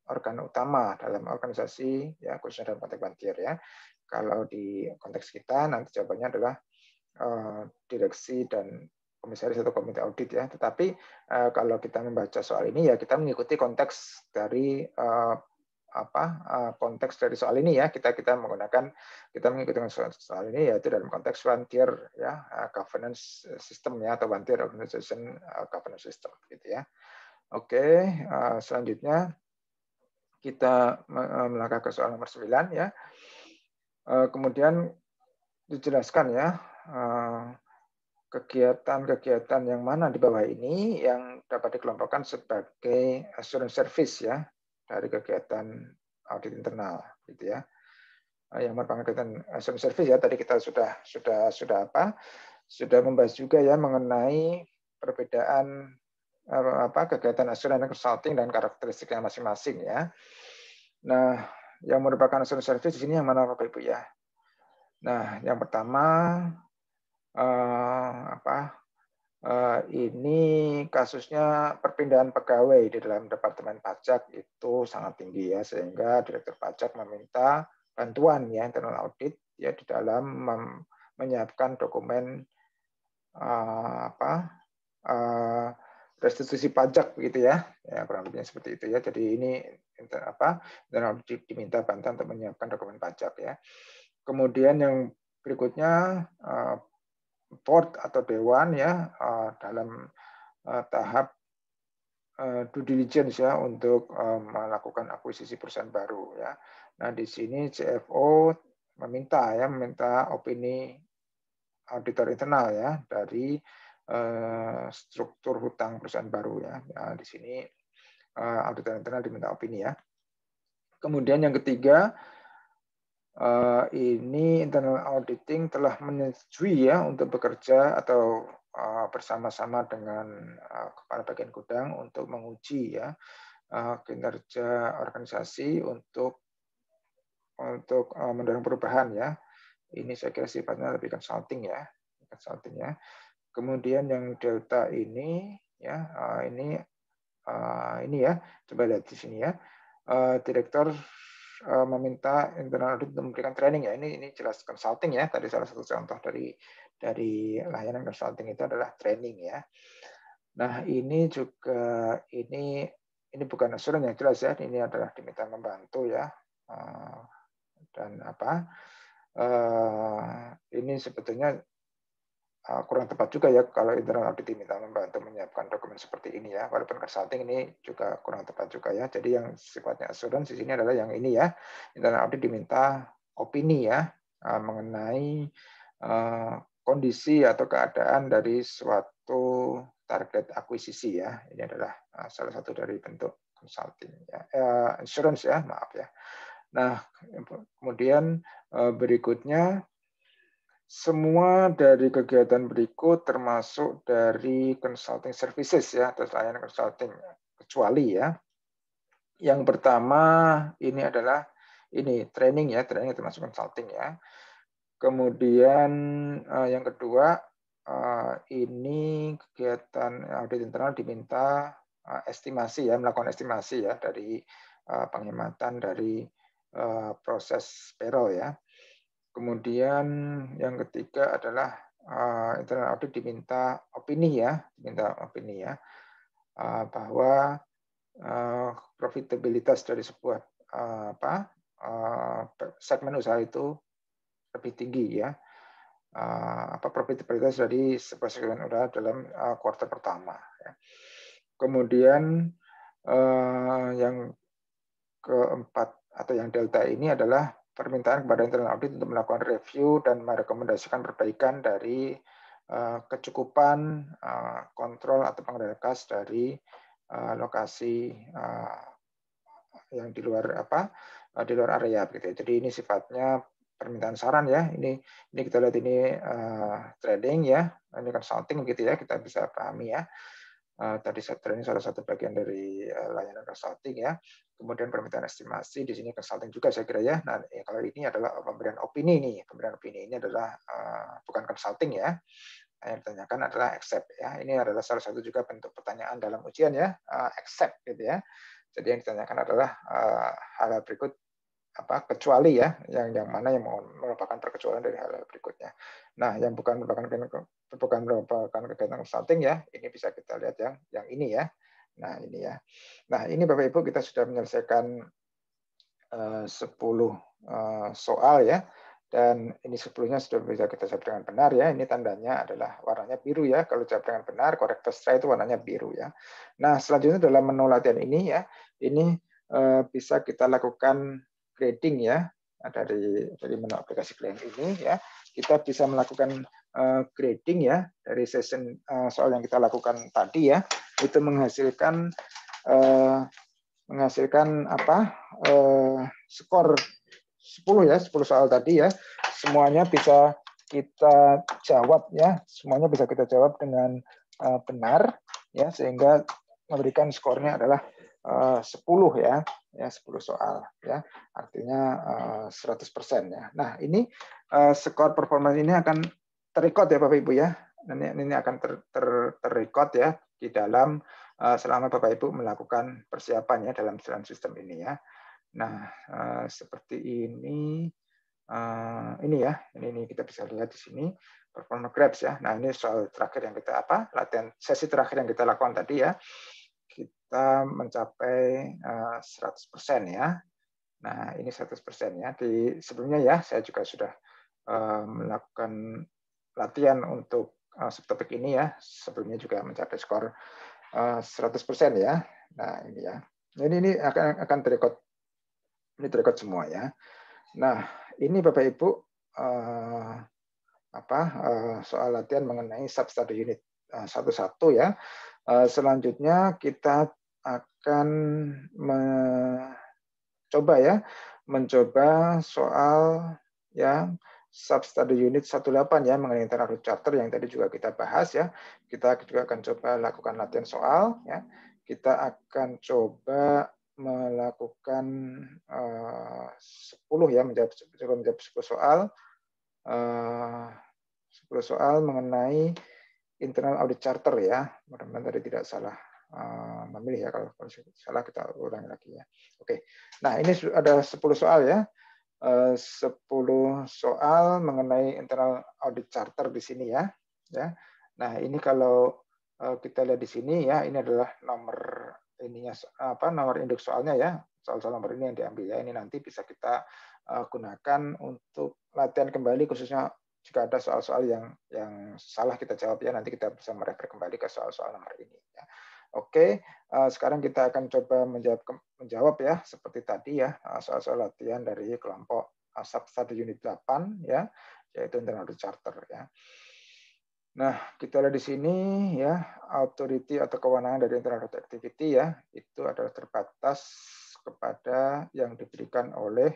organ utama dalam organisasi ya khususnya dalam konteks bantir ya kalau di konteks kita nanti jawabannya adalah Eh, direksi dan komisaris atau komite audit ya. Tetapi eh, kalau kita membaca soal ini ya kita mengikuti konteks dari eh, apa konteks dari soal ini ya kita kita menggunakan kita mengikuti soal, soal ini yaitu dalam konteks one tier ya governance system ya atau one tier organization governance system gitu ya. Oke, selanjutnya kita melangkah ke soal nomor 9 ya. Kemudian dijelaskan ya Eh, kegiatan-kegiatan yang mana di bawah ini yang dapat dikelompokkan sebagai assurance service ya dari kegiatan audit internal gitu ya eh, yang merupakan kegiatan assurance service ya tadi kita sudah sudah sudah apa sudah membahas juga ya mengenai perbedaan eh, apa kegiatan asuransi consulting dan karakteristiknya masing-masing ya. Nah, yang merupakan asuransi service di sini yang mana Bapak Ibu ya? Nah, yang pertama Eh, apa eh, ini kasusnya perpindahan pegawai di dalam departemen pajak itu sangat tinggi ya sehingga direktur pajak meminta bantuan ya internal audit ya di dalam menyiapkan dokumen eh, apa restitusi pajak begitu ya. Ya kurang lebihnya seperti itu ya. Jadi ini apa audit diminta bantuan untuk menyiapkan dokumen pajak ya. Kemudian yang berikutnya board atau dewan ya eh, dalam eh, tahap eh, due diligence ya untuk melakukan akuisisi perusahaan baru ya. Nah di sini CFO meminta ya meminta opini auditor internal ya dari struktur hutang perusahaan baru ya. Nah, di sini auditor internal diminta opini ya. Kemudian yang ketiga uh, ini internal auditing telah menyetujui ya untuk bekerja atau uh, bersama-sama dengan uh, kepala bagian gudang untuk menguji ya uh, kinerja organisasi untuk untuk uh, mendorong perubahan ya. Ini saya kira sifatnya lebih consulting ya, consulting ya. Kemudian yang delta ini ya, uh, ini uh, ini ya, coba lihat di sini ya. Uh, Direktur Eh, meminta internal audit untuk memberikan training ya. Ini ini jelas consulting ya. Tadi salah satu contoh dari dari layanan consulting itu adalah training ya. Nah, ini juga ini ini bukan asuransi yang jelas ya. Ini adalah diminta membantu ya. Eh, dan apa? Eh, ini sebetulnya Ah, kurang tepat juga ya kalau internal audit diminta membantu menyiapkan dokumen seperti ini ya walaupun consulting ini juga kurang tepat juga ya jadi yang sifatnya assurance di sini adalah yang ini ya internal audit diminta opini ya ah, mengenai ah, kondisi atau keadaan dari suatu target akuisisi ya ini adalah salah satu dari bentuk consulting ya insurance eh, ya maaf ya nah kemudian eh, berikutnya semua dari kegiatan berikut termasuk dari consulting services ya atau layanan consulting kecuali ya yang pertama ini adalah ini training ya training termasuk consulting ya kemudian eh, yang kedua eh, ini kegiatan audit internal diminta eh, estimasi ya melakukan estimasi ya dari penghematan dari proses payroll ya Kemudian yang ketiga adalah uh, internal audit diminta opini ya, diminta opini ya uh, bahwa uh, profitabilitas dari sebuah uh, apa uh, segmen usaha itu lebih tinggi ya. Uh, apa profitabilitas dari sebuah segmen usaha dalam uh, kuartal pertama. Ya. Kemudian uh, yang keempat atau yang delta ini adalah permintaan kepada internal audit untuk melakukan review dan merekomendasikan perbaikan dari eh, kecukupan eh, kontrol atau pengendalian kas dari eh, lokasi yang di luar apa di luar area gitu. Jadi ini sifatnya permintaan saran ya. Ini ini kita lihat ini trading ya, ini consulting gitu ya kita bisa pahami ya. Eh, tadi ini salah satu bagian dari eh, layanan consulting ya. Kemudian permintaan estimasi di sini consulting juga saya kira ya. Nah, ya, kalau ini adalah pemberian opini ini, Pemberian opini ini adalah eh, bukan consulting ya. Yang ditanyakan adalah accept ya. Ini adalah salah satu juga bentuk pertanyaan dalam ujian ya, accept gitu ya. Jadi yang ditanyakan adalah hal berikut apa kecuali ya yang yang mana yang merupakan perkecualian dari hal, hal berikutnya. Nah, yang bukan merupakan bukan merupakan kegiatan consulting ya, ini bisa kita lihat yang yang ini ya. Nah, ini ya. Nah, ini Bapak Ibu kita sudah menyelesaikan uh, 10 uh, soal ya dan ini sebelumnya sudah bisa kita jawab dengan benar ya. Ini tandanya adalah warnanya biru ya. Kalau jawab dengan benar, correct setelah itu warnanya biru ya. Nah, selanjutnya dalam menu latihan ini ya, ini eh, bisa kita lakukan grading ya dari dari menu aplikasi klien ini ya kita bisa melakukan uh, grading ya dari session uh, soal yang kita lakukan tadi ya itu menghasilkan uh, menghasilkan apa uh, skor 10 ya 10 soal tadi ya semuanya bisa kita jawab ya semuanya bisa kita jawab dengan uh, benar ya sehingga memberikan skornya adalah uh, 10 ya ya 10 soal ya artinya uh, eh, 100% ya. Nah, ini eh, skor performa ini akan terrecord ya Bapak Ibu ya. Ini ini akan ter, ter, terrecord ya di dalam eh, selama Bapak Ibu melakukan persiapan ya dalam dalam sistem ini ya. Nah, seperti ini ini ya. Ini ini kita bisa lihat di sini performa grabs ya. Nah, ini soal terakhir yang kita apa? latihan sesi terakhir yang kita lakukan tadi ya kita mencapai 100% eh, ya. Nah, ini 100% ya. Di sebelumnya ya, saya juga sudah eh, melakukan latihan untuk eh, subtopik ini ya. Sebelumnya juga mencapai skor 100% ya. Nah, ini ya. Ini ini akan akan terrecord ini terrecord semua ya. Nah, ini Bapak Ibu apa soal latihan mengenai sub unit satu-satu ya. Eh, selanjutnya kita akan mencoba ya, mencoba soal yang substudy unit 18 ya mengenai internal chapter yang tadi juga kita bahas ya. Kita juga akan coba lakukan latihan soal ya. Kita akan coba melakukan eh, uh, 10 ya menjawab coba menjawab 10 soal eh, uh, 10 soal mengenai internal audit charter ya. Mudah-mudahan tadi tidak salah eh, memilih ya kalau, kalau salah kita ulangi lagi ya. Oke. Nah, ini ada 10 soal ya. 10 eh, soal mengenai internal audit charter di sini ya. Ya. Nah, ini kalau eh, kita lihat di sini ya, ini adalah nomor ininya apa nomor induk soalnya ya. Soal-soal nomor ini yang diambil ya. Ini nanti bisa kita gunakan untuk latihan kembali khususnya jika ada soal-soal yang yang salah kita jawab ya nanti kita bisa merefer kembali ke soal-soal nomor ini. Ya. Oke, uh, sekarang kita akan coba menjawab menjawab ya seperti tadi ya eh, soal-soal latihan dari kelompok uh, eh, sub satu unit 8 ya yaitu internal charter ya. Nah, kita lihat di sini ya, authority atau kewenangan dari internal activity ya, itu adalah terbatas kepada yang diberikan oleh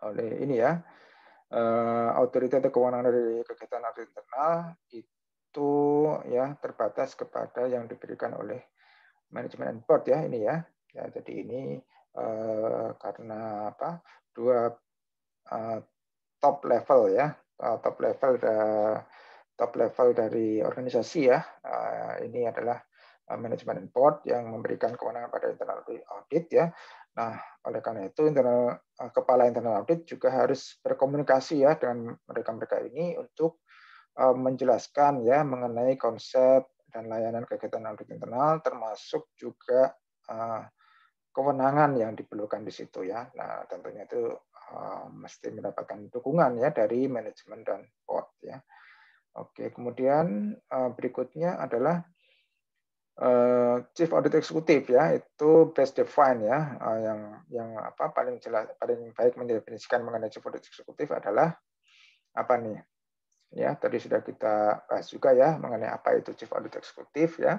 oleh ini ya, Otoritas eh, atau kewenangan dari kegiatan audit internal itu ya terbatas kepada yang diberikan oleh manajemen board ya ini ya. Ya jadi ini uh, karena apa? dua uh, top level ya, uh, top level uh, top level dari organisasi ya. Uh, ini adalah manajemen board yang memberikan kewenangan pada internal audit ya Nah, oleh karena itu internal eh, kepala internal audit juga harus berkomunikasi ya dengan mereka-mereka ini untuk eh, menjelaskan ya mengenai konsep dan layanan kegiatan audit internal termasuk juga eh, kewenangan yang diperlukan di situ ya. Nah, tentunya itu mesti mendapatkan dukungan ya dari manajemen dan board ya. Oke, kemudian berikutnya adalah uh, chief audit eksekutif ya itu best define ya uh, yang yang apa paling jelas paling baik mendefinisikan mengenai chief audit eksekutif adalah apa nih ya tadi sudah kita bahas juga ya mengenai apa itu chief audit eksekutif ya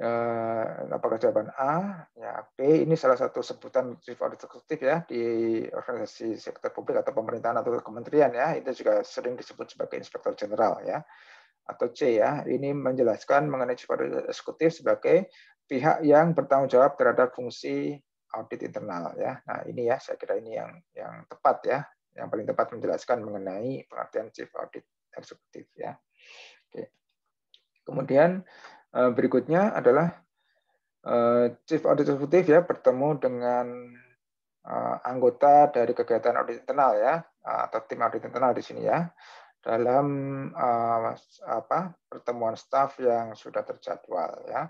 uh, apakah jawaban A ya B ini salah satu sebutan chief audit eksekutif ya di organisasi sektor publik atau pemerintahan atau kementerian ya itu juga sering disebut sebagai inspektur General ya atau C ya. Ini menjelaskan mengenai Audit eksekutif sebagai pihak yang bertanggung jawab terhadap fungsi audit internal ya. Nah, ini ya saya kira ini yang yang tepat ya, yang paling tepat menjelaskan mengenai pengertian chief audit eksekutif ya. Oke. Kemudian eh, berikutnya adalah chief eh, audit eksekutif ya bertemu dengan eh, anggota dari kegiatan audit internal ya atau tim audit internal di sini ya dalam uh, apa pertemuan staf yang sudah terjadwal ya.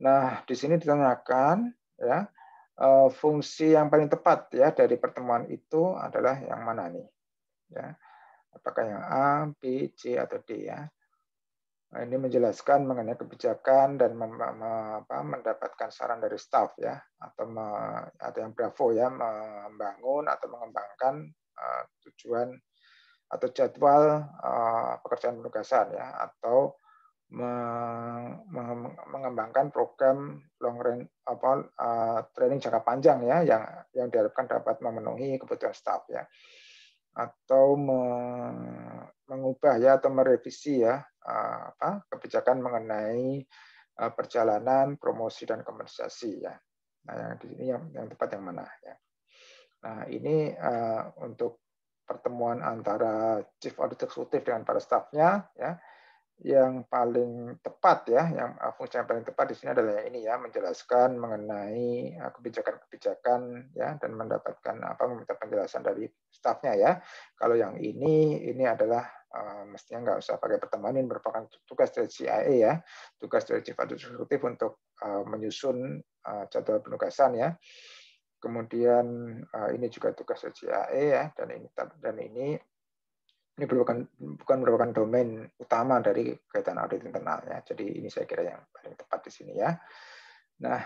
Nah, di sini ditanyakan ya eh, fungsi yang paling tepat ya dari pertemuan itu adalah yang mana nih? Ya. Apakah yang A, B, C atau D ya? Nah, ini menjelaskan mengenai kebijakan dan apa, mendapatkan saran dari staff ya atau atau yang bravo ya membangun atau mengembangkan uh, tujuan atau jadwal eh, pekerjaan penugasan ya atau mengembangkan program long range apa eh, training jangka panjang ya yang yang diharapkan dapat memenuhi kebutuhan staff ya atau mengubah ya atau merevisi ya eh, apa kebijakan mengenai perjalanan promosi dan kompensasi ya nah yang di sini yang yang tepat yang mana ya nah ini uh, untuk pertemuan antara chief audit eksekutif dengan para stafnya ya yang paling tepat ya yang uh, fungsi yang paling tepat di sini adalah ini ya menjelaskan mengenai uh, kebijakan-kebijakan ya dan mendapatkan apa meminta penjelasan dari stafnya ya kalau yang ini ini adalah uh, mestinya nggak usah pakai pertemuan ini merupakan tugas dari CIA ya tugas dari chief audit eksekutif untuk uh, menyusun uh, jadwal penugasan ya Kemudian eh, ini juga tugas SJAE ya dan ini dan ini ini merupakan bukan merupakan domain utama dari kaitan audit internal ya. Jadi ini saya kira yang paling tepat di sini ya. Nah,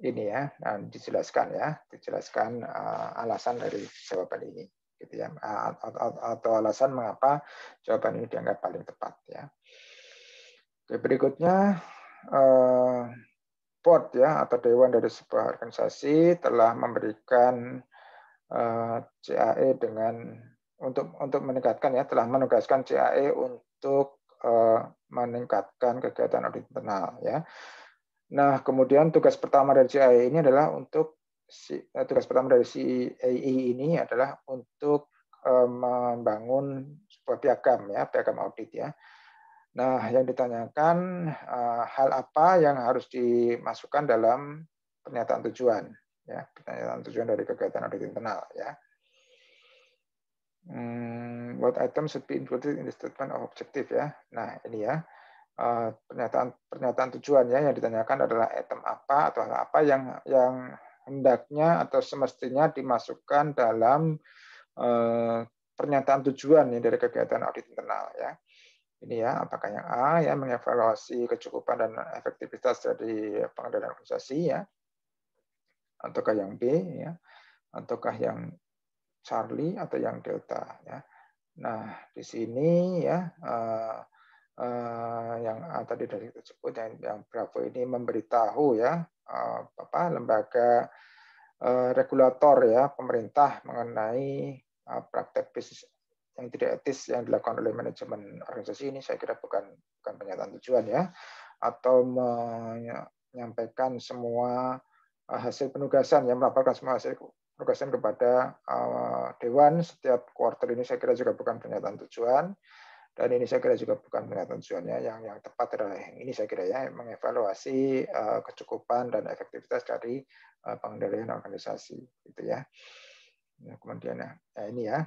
ini ya dan dijelaskan ya, dijelaskan eh, alasan dari jawaban ini gitu ya atau, alasan mengapa jawaban ini dianggap paling tepat ya. Oke, berikutnya eh, board ya atau dewan dari sebuah organisasi telah memberikan uh, eh, CAE dengan untuk untuk meningkatkan ya telah menugaskan CAE untuk uh, meningkatkan kegiatan audit internal ya. Nah, kemudian tugas pertama dari CAE ini adalah untuk eh, tugas pertama dari CAE ini adalah untuk membangun sebuah piagam ya, piagam audit ya. Nah, yang ditanyakan eh, hal apa yang harus dimasukkan dalam pernyataan tujuan, ya pernyataan tujuan dari kegiatan audit internal, ya. Hmm, what item should be included in the statement of objective, ya. Nah, ini ya eh, pernyataan pernyataan tujuan ya yang ditanyakan adalah item apa atau hal apa yang yang hendaknya atau semestinya dimasukkan dalam eh, pernyataan tujuan ya dari kegiatan audit internal ya ini ya, apakah yang A ya mengevaluasi kecukupan dan efektivitas dari pengendalian organisasi ya, ataukah yang B ya, ataukah yang Charlie atau yang Delta ya. Nah di sini ya uh, uh, yang A tadi dari tersebut yang, yang Bravo ini memberitahu ya uh, apa lembaga regulator ya pemerintah mengenai praktek bisnis yang tidak etis yang dilakukan oleh manajemen organisasi ini saya kira bukan bukan pernyataan tujuan ya atau menyampaikan semua eh, hasil penugasan yang melaporkan semua hasil penugasan kepada eh, dewan setiap kuartal ini saya kira juga bukan pernyataan tujuan dan ini saya kira juga bukan pernyataan tujuannya yang yang tepat adalah yang ini saya kira ya mengevaluasi eh, kecukupan dan efektivitas dari pengendalian organisasi gitu ya. Nah, kemudian nah, ya, ini ya.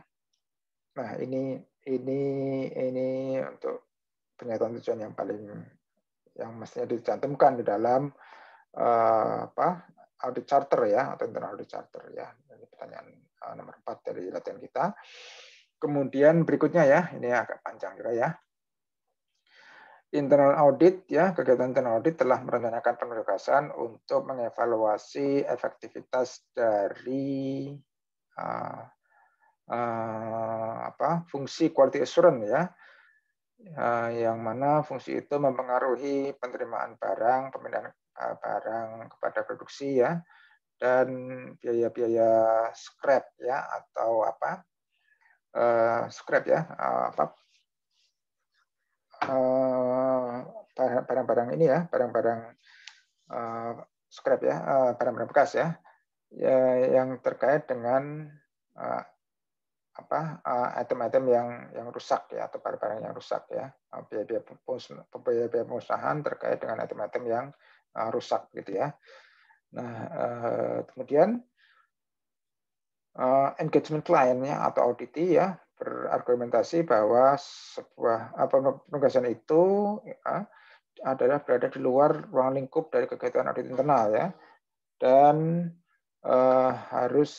Nah, ini ini ini untuk pernyataan tujuan yang paling yang mestinya dicantumkan di dalam uh, apa audit charter ya atau internal audit charter ya. Ini pertanyaan uh, nomor 4 dari latihan kita. Kemudian berikutnya ya, ini agak panjang juga ya. Internal audit ya, kegiatan internal audit telah merencanakan penugasan untuk mengevaluasi efektivitas dari uh, Eh, apa fungsi quality assurance ya eh, yang mana fungsi itu mempengaruhi penerimaan barang pemindahan eh, barang kepada produksi ya dan biaya-biaya scrap ya atau apa scrap ya apa barang-barang ini ya barang-barang scrap ya barang-barang bekas ya, ya, yang terkait dengan apa eh, item-item yang yang rusak ya atau barang-barang yang rusak ya eh, biaya-biaya biaya pemusnahan terkait dengan item-item yang eh, rusak gitu ya. Nah kemudian engagement kliennya atau audit ya berargumentasi bahwa sebuah apa penugasan itu ya, adalah berada di luar ruang lingkup dari kegiatan audit internal ya dan uh, harus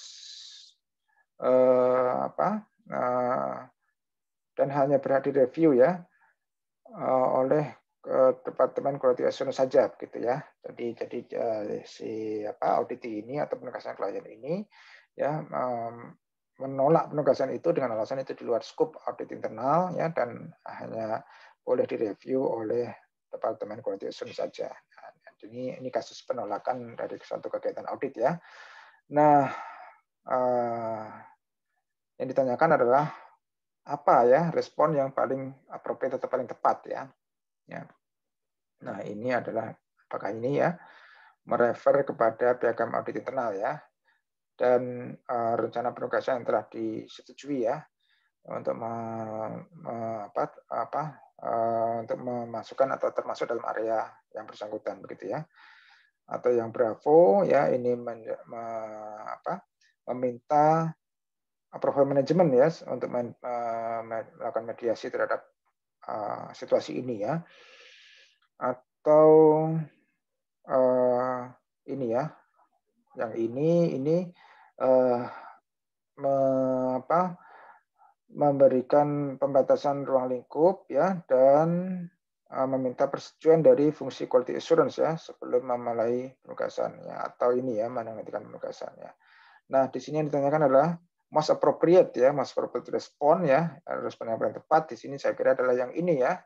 eh, apa eh, dan hanya berhadir review ya eh, oleh eh, departemen quality assurance saja gitu ya. Jadi jadi eh, si apa audit ini atau penugasan klien ini ya eh, menolak penugasan itu dengan alasan itu di luar scope audit internal ya dan hanya boleh direview oleh departemen quality assurance saja. Nah, ini ini kasus penolakan dari suatu kegiatan audit ya. Nah, Eh, yang ditanyakan adalah apa ya respon yang paling appropriate atau paling tepat ya. ya. Nah ini adalah apakah ini ya merefer kepada piagam audit internal ya dan uh, rencana penugasan yang telah disetujui ya untuk me, me, apa, apa uh, untuk memasukkan atau termasuk dalam area yang bersangkutan begitu ya atau yang bravo ya ini men, me, apa, meminta approval management ya untuk eh, melakukan mediasi terhadap eh, situasi ini ya atau eh, ini ya yang ini ini apa, memberikan pembatasan ruang lingkup ya dan meminta persetujuan dari fungsi quality assurance ya sebelum memulai penugasannya atau ini ya menghentikan penugasannya. Nah, di sini yang ditanyakan adalah most appropriate ya, most appropriate respon ya, respon yang paling tepat di sini saya kira adalah yang ini ya,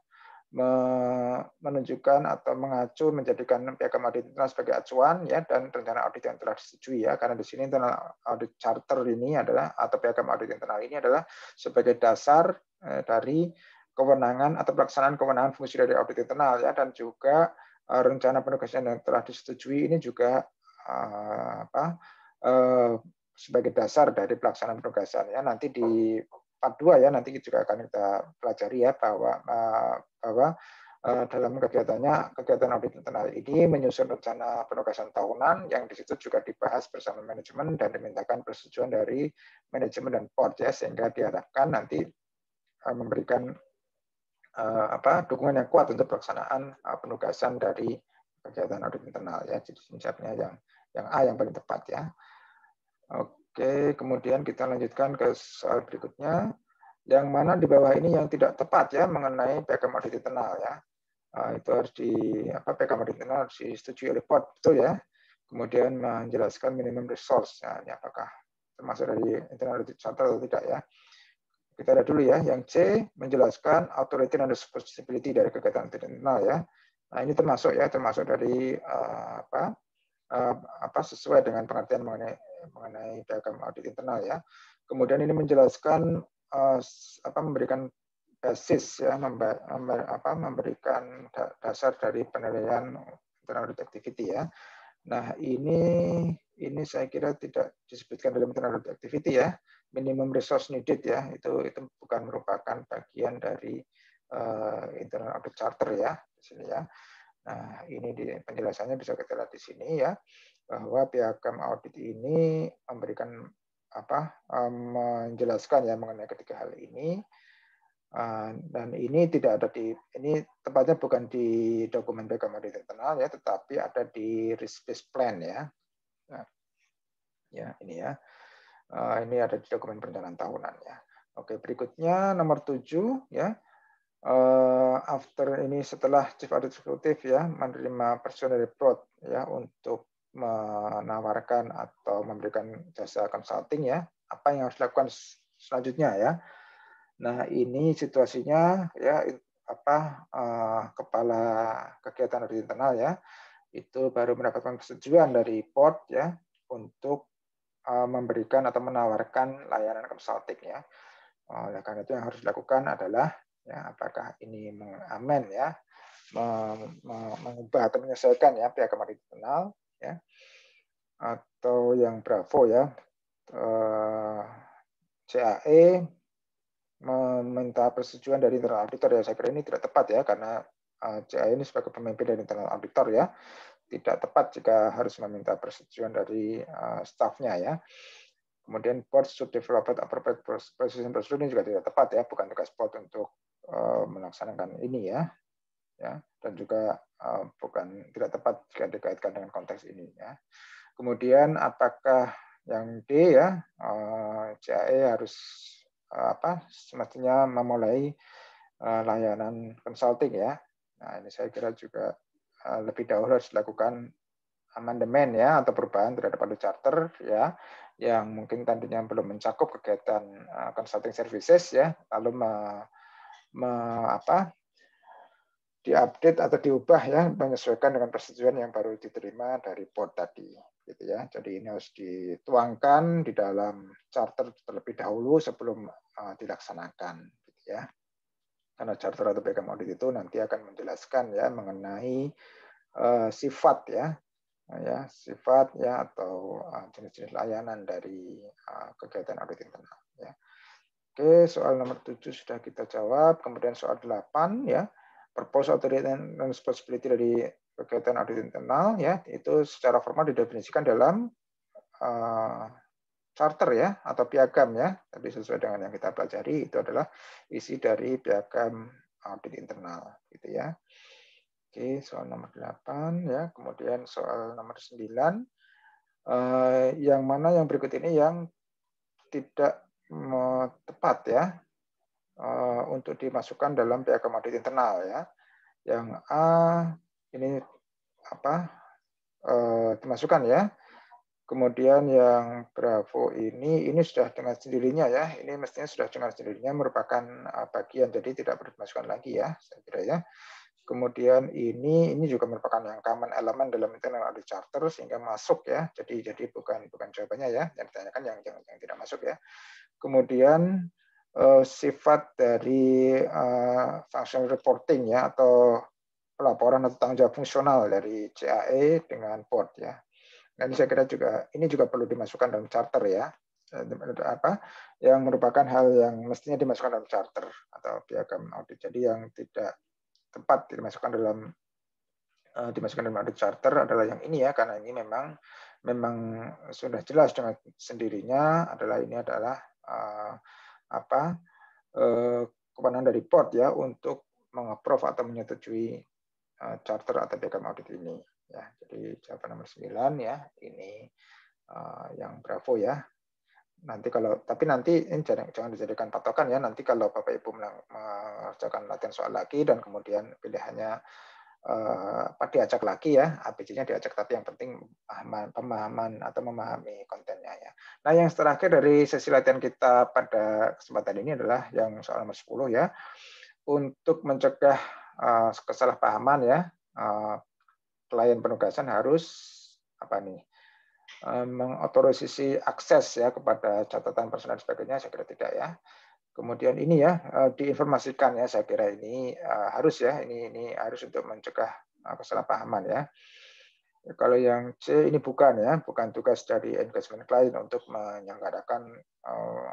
menunjukkan atau mengacu menjadikan piagam audit internal sebagai acuan ya dan rencana audit yang telah disetujui ya karena di sini internal audit charter ini adalah atau piagam audit internal ini adalah sebagai dasar eh, dari kewenangan atau pelaksanaan kewenangan fungsi dari audit internal ya dan juga eh, rencana penugasan yang telah disetujui ini juga eh, apa Eh, sebagai dasar dari pelaksanaan penugasannya nanti di part 2 ya nanti juga akan kita pelajari ya bahwa eh, bahwa eh, dalam kegiatannya kegiatan audit internal ini menyusun rencana penugasan tahunan yang di situ juga dibahas bersama manajemen dan dimintakan persetujuan dari manajemen dan board ya sehingga diharapkan nanti memberikan apa dukungan yang kuat untuk pelaksanaan penugasan dari kegiatan audit internal ya jadi siapnya yang yang A yang paling tepat ya. Oke, kemudian kita lanjutkan ke soal berikutnya. Yang mana di bawah ini yang tidak tepat ya mengenai PKM audit internal ya. Ah, itu harus di apa PKM audit internal harus disetujui oleh POT betul ya. Kemudian menjelaskan minimum resource ya, ini apakah termasuk dari internal audit center atau tidak ya. Kita lihat dulu ya, yang C menjelaskan authority and responsibility dari kegiatan internal ya. Nah, ini termasuk ya, termasuk dari uh, apa? Uh, apa sesuai dengan pengertian mengenai mengenai diagram audit internal ya. Kemudian ini menjelaskan uh, apa memberikan basis ya memba, memba, apa, memberikan dasar dari penilaian internal audit activity ya. Nah, ini ini saya kira tidak disebutkan dalam internal audit activity ya. Minimum resource needed ya, itu itu bukan merupakan bagian dari uh, internal audit charter ya di sini ya. Nah, ini di, penjelasannya bisa kita lihat di sini ya bahwa piagam audit ini memberikan apa menjelaskan ya mengenai ketiga hal ini eh, dan ini tidak ada di ini tepatnya bukan di dokumen piagam audit internal ya tetapi ada di risk based plan ya nah, ya ini ya eh, ini ada di dokumen perencanaan tahunan ya oke berikutnya nomor tujuh ya eh, after ini setelah chief audit eksekutif ya menerima personal report ya untuk menawarkan atau memberikan jasa consulting ya, apa yang harus dilakukan selanjutnya ya. Nah, ini situasinya ya apa uh, kepala kegiatan dari internal ya itu baru mendapatkan persetujuan dari port ya untuk uh, memberikan atau menawarkan layanan consulting ya. Eh, oleh karena itu yang harus dilakukan adalah ya apakah ini mengamen ya mengubah atau menyesuaikan ya pihak kemarin internal ya atau yang Bravo ya eh, CAE meminta persetujuan dari internal auditor ya saya kira ini tidak tepat ya karena eh, CAE ini sebagai pemimpin dari internal auditor ya tidak tepat jika harus meminta persetujuan dari uh, eh, stafnya ya. Kemudian board should develop appropriate processing procedure ini juga tidak tepat ya, bukan tugas board untuk melaksanakan ini ya. Ya, dan juga Eh, bukan tidak tepat jika dikaitkan dengan konteks ini ya. Kemudian apakah yang D ya eh, CAE harus eh, apa semestinya memulai layanan consulting ya. Nah, ini saya kira juga lebih dahulu harus dilakukan amandemen ya atau perubahan terhadap pada charter ya yang mungkin tadinya belum mencakup kegiatan consulting services ya lalu me, me, apa diupdate atau diubah ya menyesuaikan dengan persetujuan yang baru diterima dari port tadi gitu ya. Jadi ini harus dituangkan di dalam charter terlebih dahulu sebelum uh, dilaksanakan gitu ya. Karena charter atau PKM audit itu nanti akan menjelaskan ya mengenai uh, sifat ya ya sifat ya atau eh, jenis-jenis uh, layanan dari uh, kegiatan audit internal ya. Oke, soal nomor 7 sudah kita jawab, kemudian soal 8 ya purpose audit dan responsibility dari kegiatan audit internal ya itu secara formal didefinisikan dalam uh, charter ya atau piagam ya tadi sesuai dengan yang kita pelajari itu adalah isi dari piagam audit internal gitu ya oke soal nomor 8 ya kemudian soal nomor 9 uh, eh, yang mana yang berikut ini yang tidak tepat ya Eh, untuk dimasukkan dalam biaya komoditi internal ya. Yang A ini apa eh, dimasukkan ya. Kemudian yang Bravo ini, ini sudah dengan sendirinya ya. Ini mestinya sudah dengan sendirinya merupakan eh, bagian, jadi tidak perlu dimasukkan lagi ya, saya kira ya. Kemudian ini ini juga merupakan yang common elemen dalam internal audit charter sehingga masuk ya. Jadi jadi bukan bukan jawabannya ya. Yang ditanyakan yang yang, yang tidak masuk ya. Kemudian Eh, sifat dari uh, eh, functional reporting ya atau pelaporan atau tanggung jawab fungsional dari CAE dengan port ya. Dan saya kira juga ini juga perlu dimasukkan dalam charter ya eh, apa yang merupakan hal yang mestinya dimasukkan dalam charter atau piagam audit. Jadi yang tidak tepat dimasukkan dalam dimasukkan dalam audit charter adalah yang ini ya karena ini memang memang sudah jelas dengan sendirinya adalah ini adalah uh, apa eh, kewenangan dari port ya untuk mengaprove atau menyetujui eh, charter atau piagam audit ini ya jadi jawaban nomor 9 ya ini eh, yang bravo ya nanti kalau tapi nanti ini jangan, jangan dijadikan patokan ya nanti kalau bapak ibu mengerjakan latihan soal lagi dan kemudian pilihannya apa eh, diajak lagi ya ABC-nya diajak tapi yang penting pemahaman, pemahaman atau memahami kontennya ya. Nah yang terakhir dari sesi latihan kita pada kesempatan ini adalah yang soal nomor 10 ya untuk mencegah uh, kesalahpahaman ya klien eh, penugasan harus apa nih mengotorisasi akses ya kepada catatan personal dan sebagainya saya kira tidak ya Kemudian ini ya eh, diinformasikan ya saya kira ini eh, harus ya ini ini harus untuk mencegah eh, kesalahpahaman ya. Kalau yang C ini bukan ya, bukan tugas dari engagement client untuk menyelenggarakan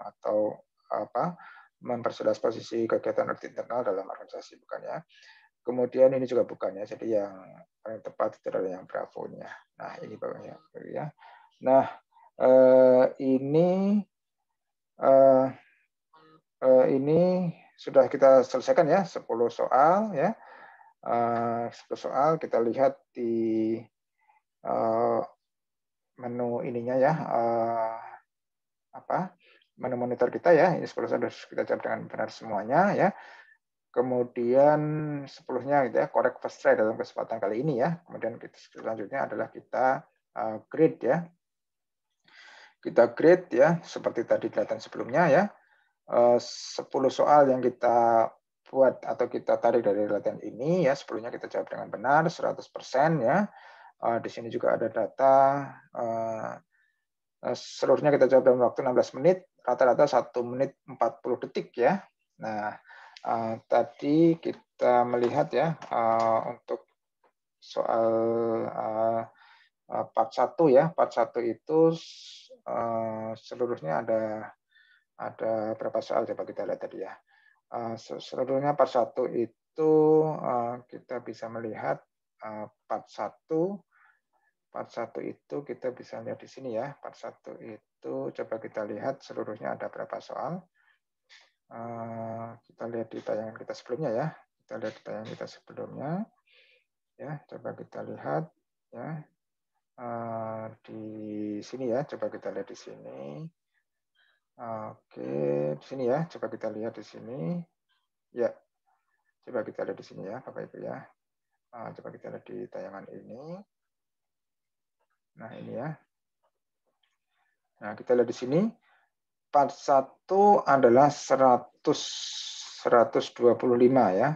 atau apa memperjelas posisi kegiatan internal dalam organisasi bukan ya. Kemudian ini juga bukan ya, jadi yang paling tepat itu adalah yang bravo-nya. Nah ini bagaimana ya. Nah ini Eh, ini sudah kita selesaikan ya 10 soal ya. 10 eh, soal kita lihat di eh, menu ininya ya apa? menu monitor kita ya. Ini 10 soal sudah kita jawab dengan benar semuanya ya. Kemudian sepuluhnya gitu ya, korek first try dalam kesempatan kali ini ya. Kemudian kita, selanjutnya adalah kita uh, grade ya. Kita grade ya, seperti tadi kelihatan sebelumnya ya. 10 eh, soal yang kita buat atau kita tarik dari latihan ini ya sepuluhnya kita jawab dengan benar 100% ya. Eh, di sini juga ada data eh, seluruhnya kita jawab dalam waktu 16 menit, rata-rata 1 menit 40 detik ya. Nah, tadi kita melihat ya untuk soal part 1 ya, part 1 itu seluruhnya ada ada berapa soal coba kita lihat tadi ya. Eh, seluruhnya part 1 itu eh, kita bisa melihat eh, part 1 part 1 itu kita bisa lihat di sini ya. Part 1 itu coba kita lihat seluruhnya ada berapa soal. kita lihat di tayangan kita sebelumnya ya. Kita lihat di tayangan kita sebelumnya. Ya, coba kita lihat ya. di sini ya, coba kita lihat di sini Oke, di sini ya. Coba kita lihat di sini. Ya, coba kita lihat di sini ya, Bapak Ibu ya. Ah, coba kita lihat di tayangan ini. Nah, ini ya. Nah, kita lihat di sini. Part 1 adalah 100, 125 ya.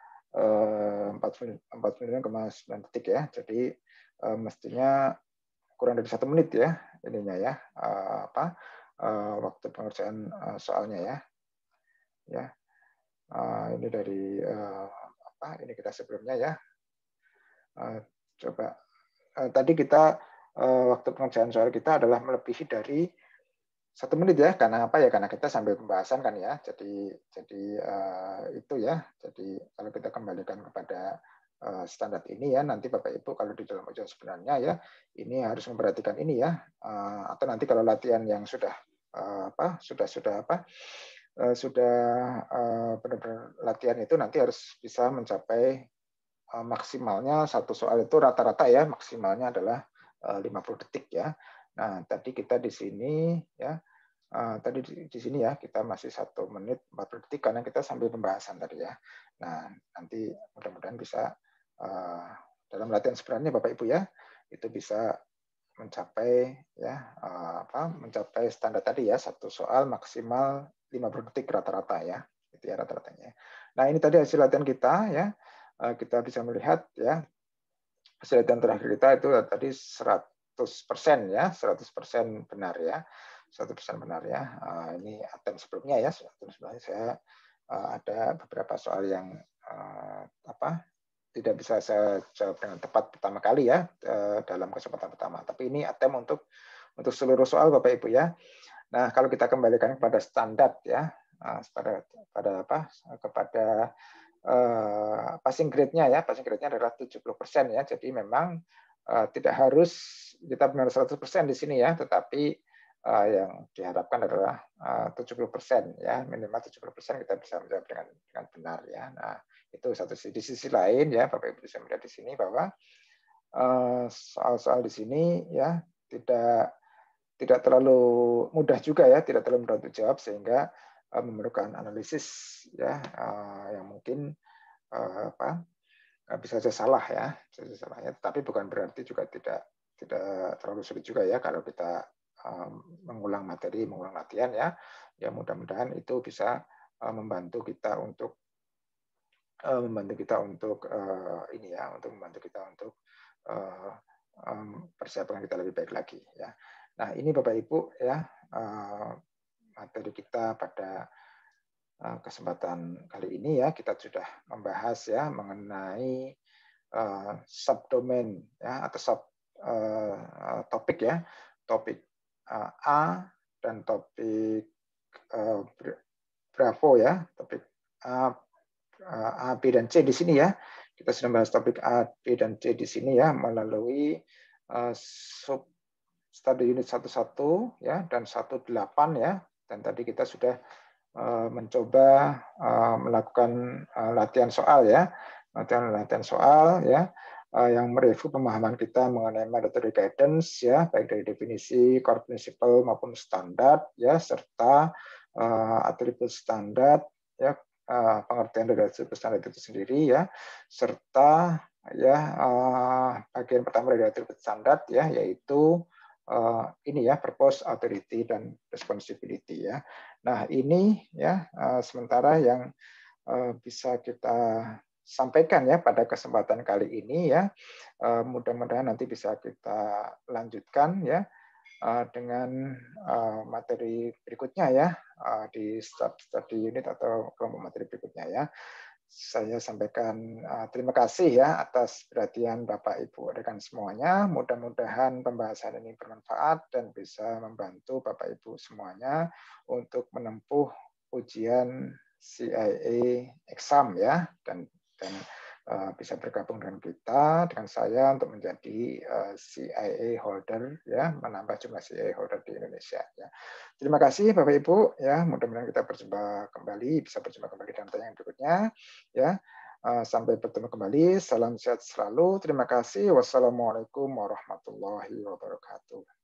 Eh, empat menit koma sembilan detik ya. Jadi eh, mestinya kurang dari satu menit ya ininya ya eh, apa waktu pengerjaan soalnya ya. Ya ini dari apa ini kita sebelumnya ya. Coba tadi kita waktu pengerjaan soal kita adalah melebihi dari satu menit ya karena apa ya karena kita sambil pembahasan kan ya jadi jadi uh, itu ya jadi kalau kita kembalikan kepada uh, standar ini ya nanti bapak ibu kalau di dalam ujian sebenarnya ya ini harus memperhatikan ini ya uh, atau nanti kalau latihan yang sudah uh, apa sudah sudah apa uh, sudah uh, benar-benar latihan itu nanti harus bisa mencapai uh, maksimalnya satu soal itu rata-rata ya maksimalnya adalah uh, 50 detik ya Nah, tadi kita di sini ya uh, tadi di, di sini ya kita masih satu menit 40 detik karena kita sambil pembahasan tadi ya. Nah, nanti mudah-mudahan bisa uh, dalam latihan sebenarnya Bapak Ibu ya itu bisa mencapai ya uh, apa mencapai standar tadi ya satu soal maksimal 50 detik rata-rata ya. Itu ya rata-ratanya. Nah, ini tadi hasil latihan kita ya. Uh, kita bisa melihat ya hasil latihan terakhir kita itu tadi 100 100% ya, 100% benar ya. 100% benar ya. Eh, ini attempt sebelumnya ya, sebelumnya saya eh, ada beberapa soal yang eh, apa? tidak bisa saya jawab dengan tepat pertama kali ya dalam kesempatan pertama. Tapi ini attempt untuk untuk seluruh soal Bapak Ibu ya. Nah, kalau kita kembalikan kepada standar ya, pada pada apa? kepada eh, passing grade-nya ya, passing grade-nya adalah 70% ya. Jadi memang Eh, tidak harus kita benar 100% di sini ya, tetapi eh, yang diharapkan adalah 70% eh, ya, minimal 70% kita bisa menjawab dengan dengan benar ya. Nah, itu satu sisi di sisi lain ya, Bapak Ibu bisa melihat di sini bahwa soal-soal di sini ya tidak tidak terlalu mudah juga ya, tidak terlalu mudah untuk jawab sehingga memerlukan analisis ya yang mungkin apa Eh, bisa saja salah ya, bisa saja salahnya. Tapi bukan berarti juga tidak tidak terlalu sulit juga ya kalau kita mengulang materi, mengulang latihan ya. Ya mudah-mudahan itu bisa eh, membantu kita untuk eh, membantu kita untuk ini ya, untuk membantu kita untuk persiapan kita lebih baik lagi ya. Nah ini Bapak Ibu ya materi kita pada Eh, kesempatan kali ini ya kita sudah membahas ya mengenai uh, subdomain ya atau sub uh, topik ya topik uh, A dan topik uh, Bravo ya topik A, uh, A B dan C di sini ya kita sudah membahas topik A B dan C di sini ya melalui uh, sub study unit 11 ya dan 18 ya dan tadi kita sudah Eh, mencoba eh, melakukan eh, latihan soal ya, latihan-latihan soal ya yang mereview pemahaman kita mengenai mandatory guidance ya baik dari definisi core principle maupun standar ya serta atribut standar ya pengertian dari atribut standar itu sendiri ya serta ya bagian pertama dari atribut standar ya yaitu uh, ini ya purpose, authority dan responsibility ya. Nah, ini ya uh, sementara yang uh, bisa kita sampaikan ya pada kesempatan kali ini ya. Uh, mudah-mudahan nanti bisa kita lanjutkan ya uh, dengan uh, materi berikutnya ya uh, di study unit atau kelompok materi berikutnya ya saya sampaikan eh, terima kasih ya atas perhatian Bapak Ibu rekan semuanya. Mudah-mudahan pembahasan ini bermanfaat dan bisa membantu Bapak Ibu semuanya untuk menempuh ujian CIA exam ya dan dan Eh, bisa bergabung dengan kita, dengan saya untuk menjadi eh, CIA holder, ya, menambah jumlah CIA holder di Indonesia. Ya. Terima kasih Bapak Ibu, ya, mudah-mudahan kita berjumpa kembali, bisa berjumpa kembali dalam tayangan berikutnya, ya. Eh, sampai bertemu kembali, salam sehat selalu. Terima kasih. Wassalamualaikum warahmatullahi wabarakatuh.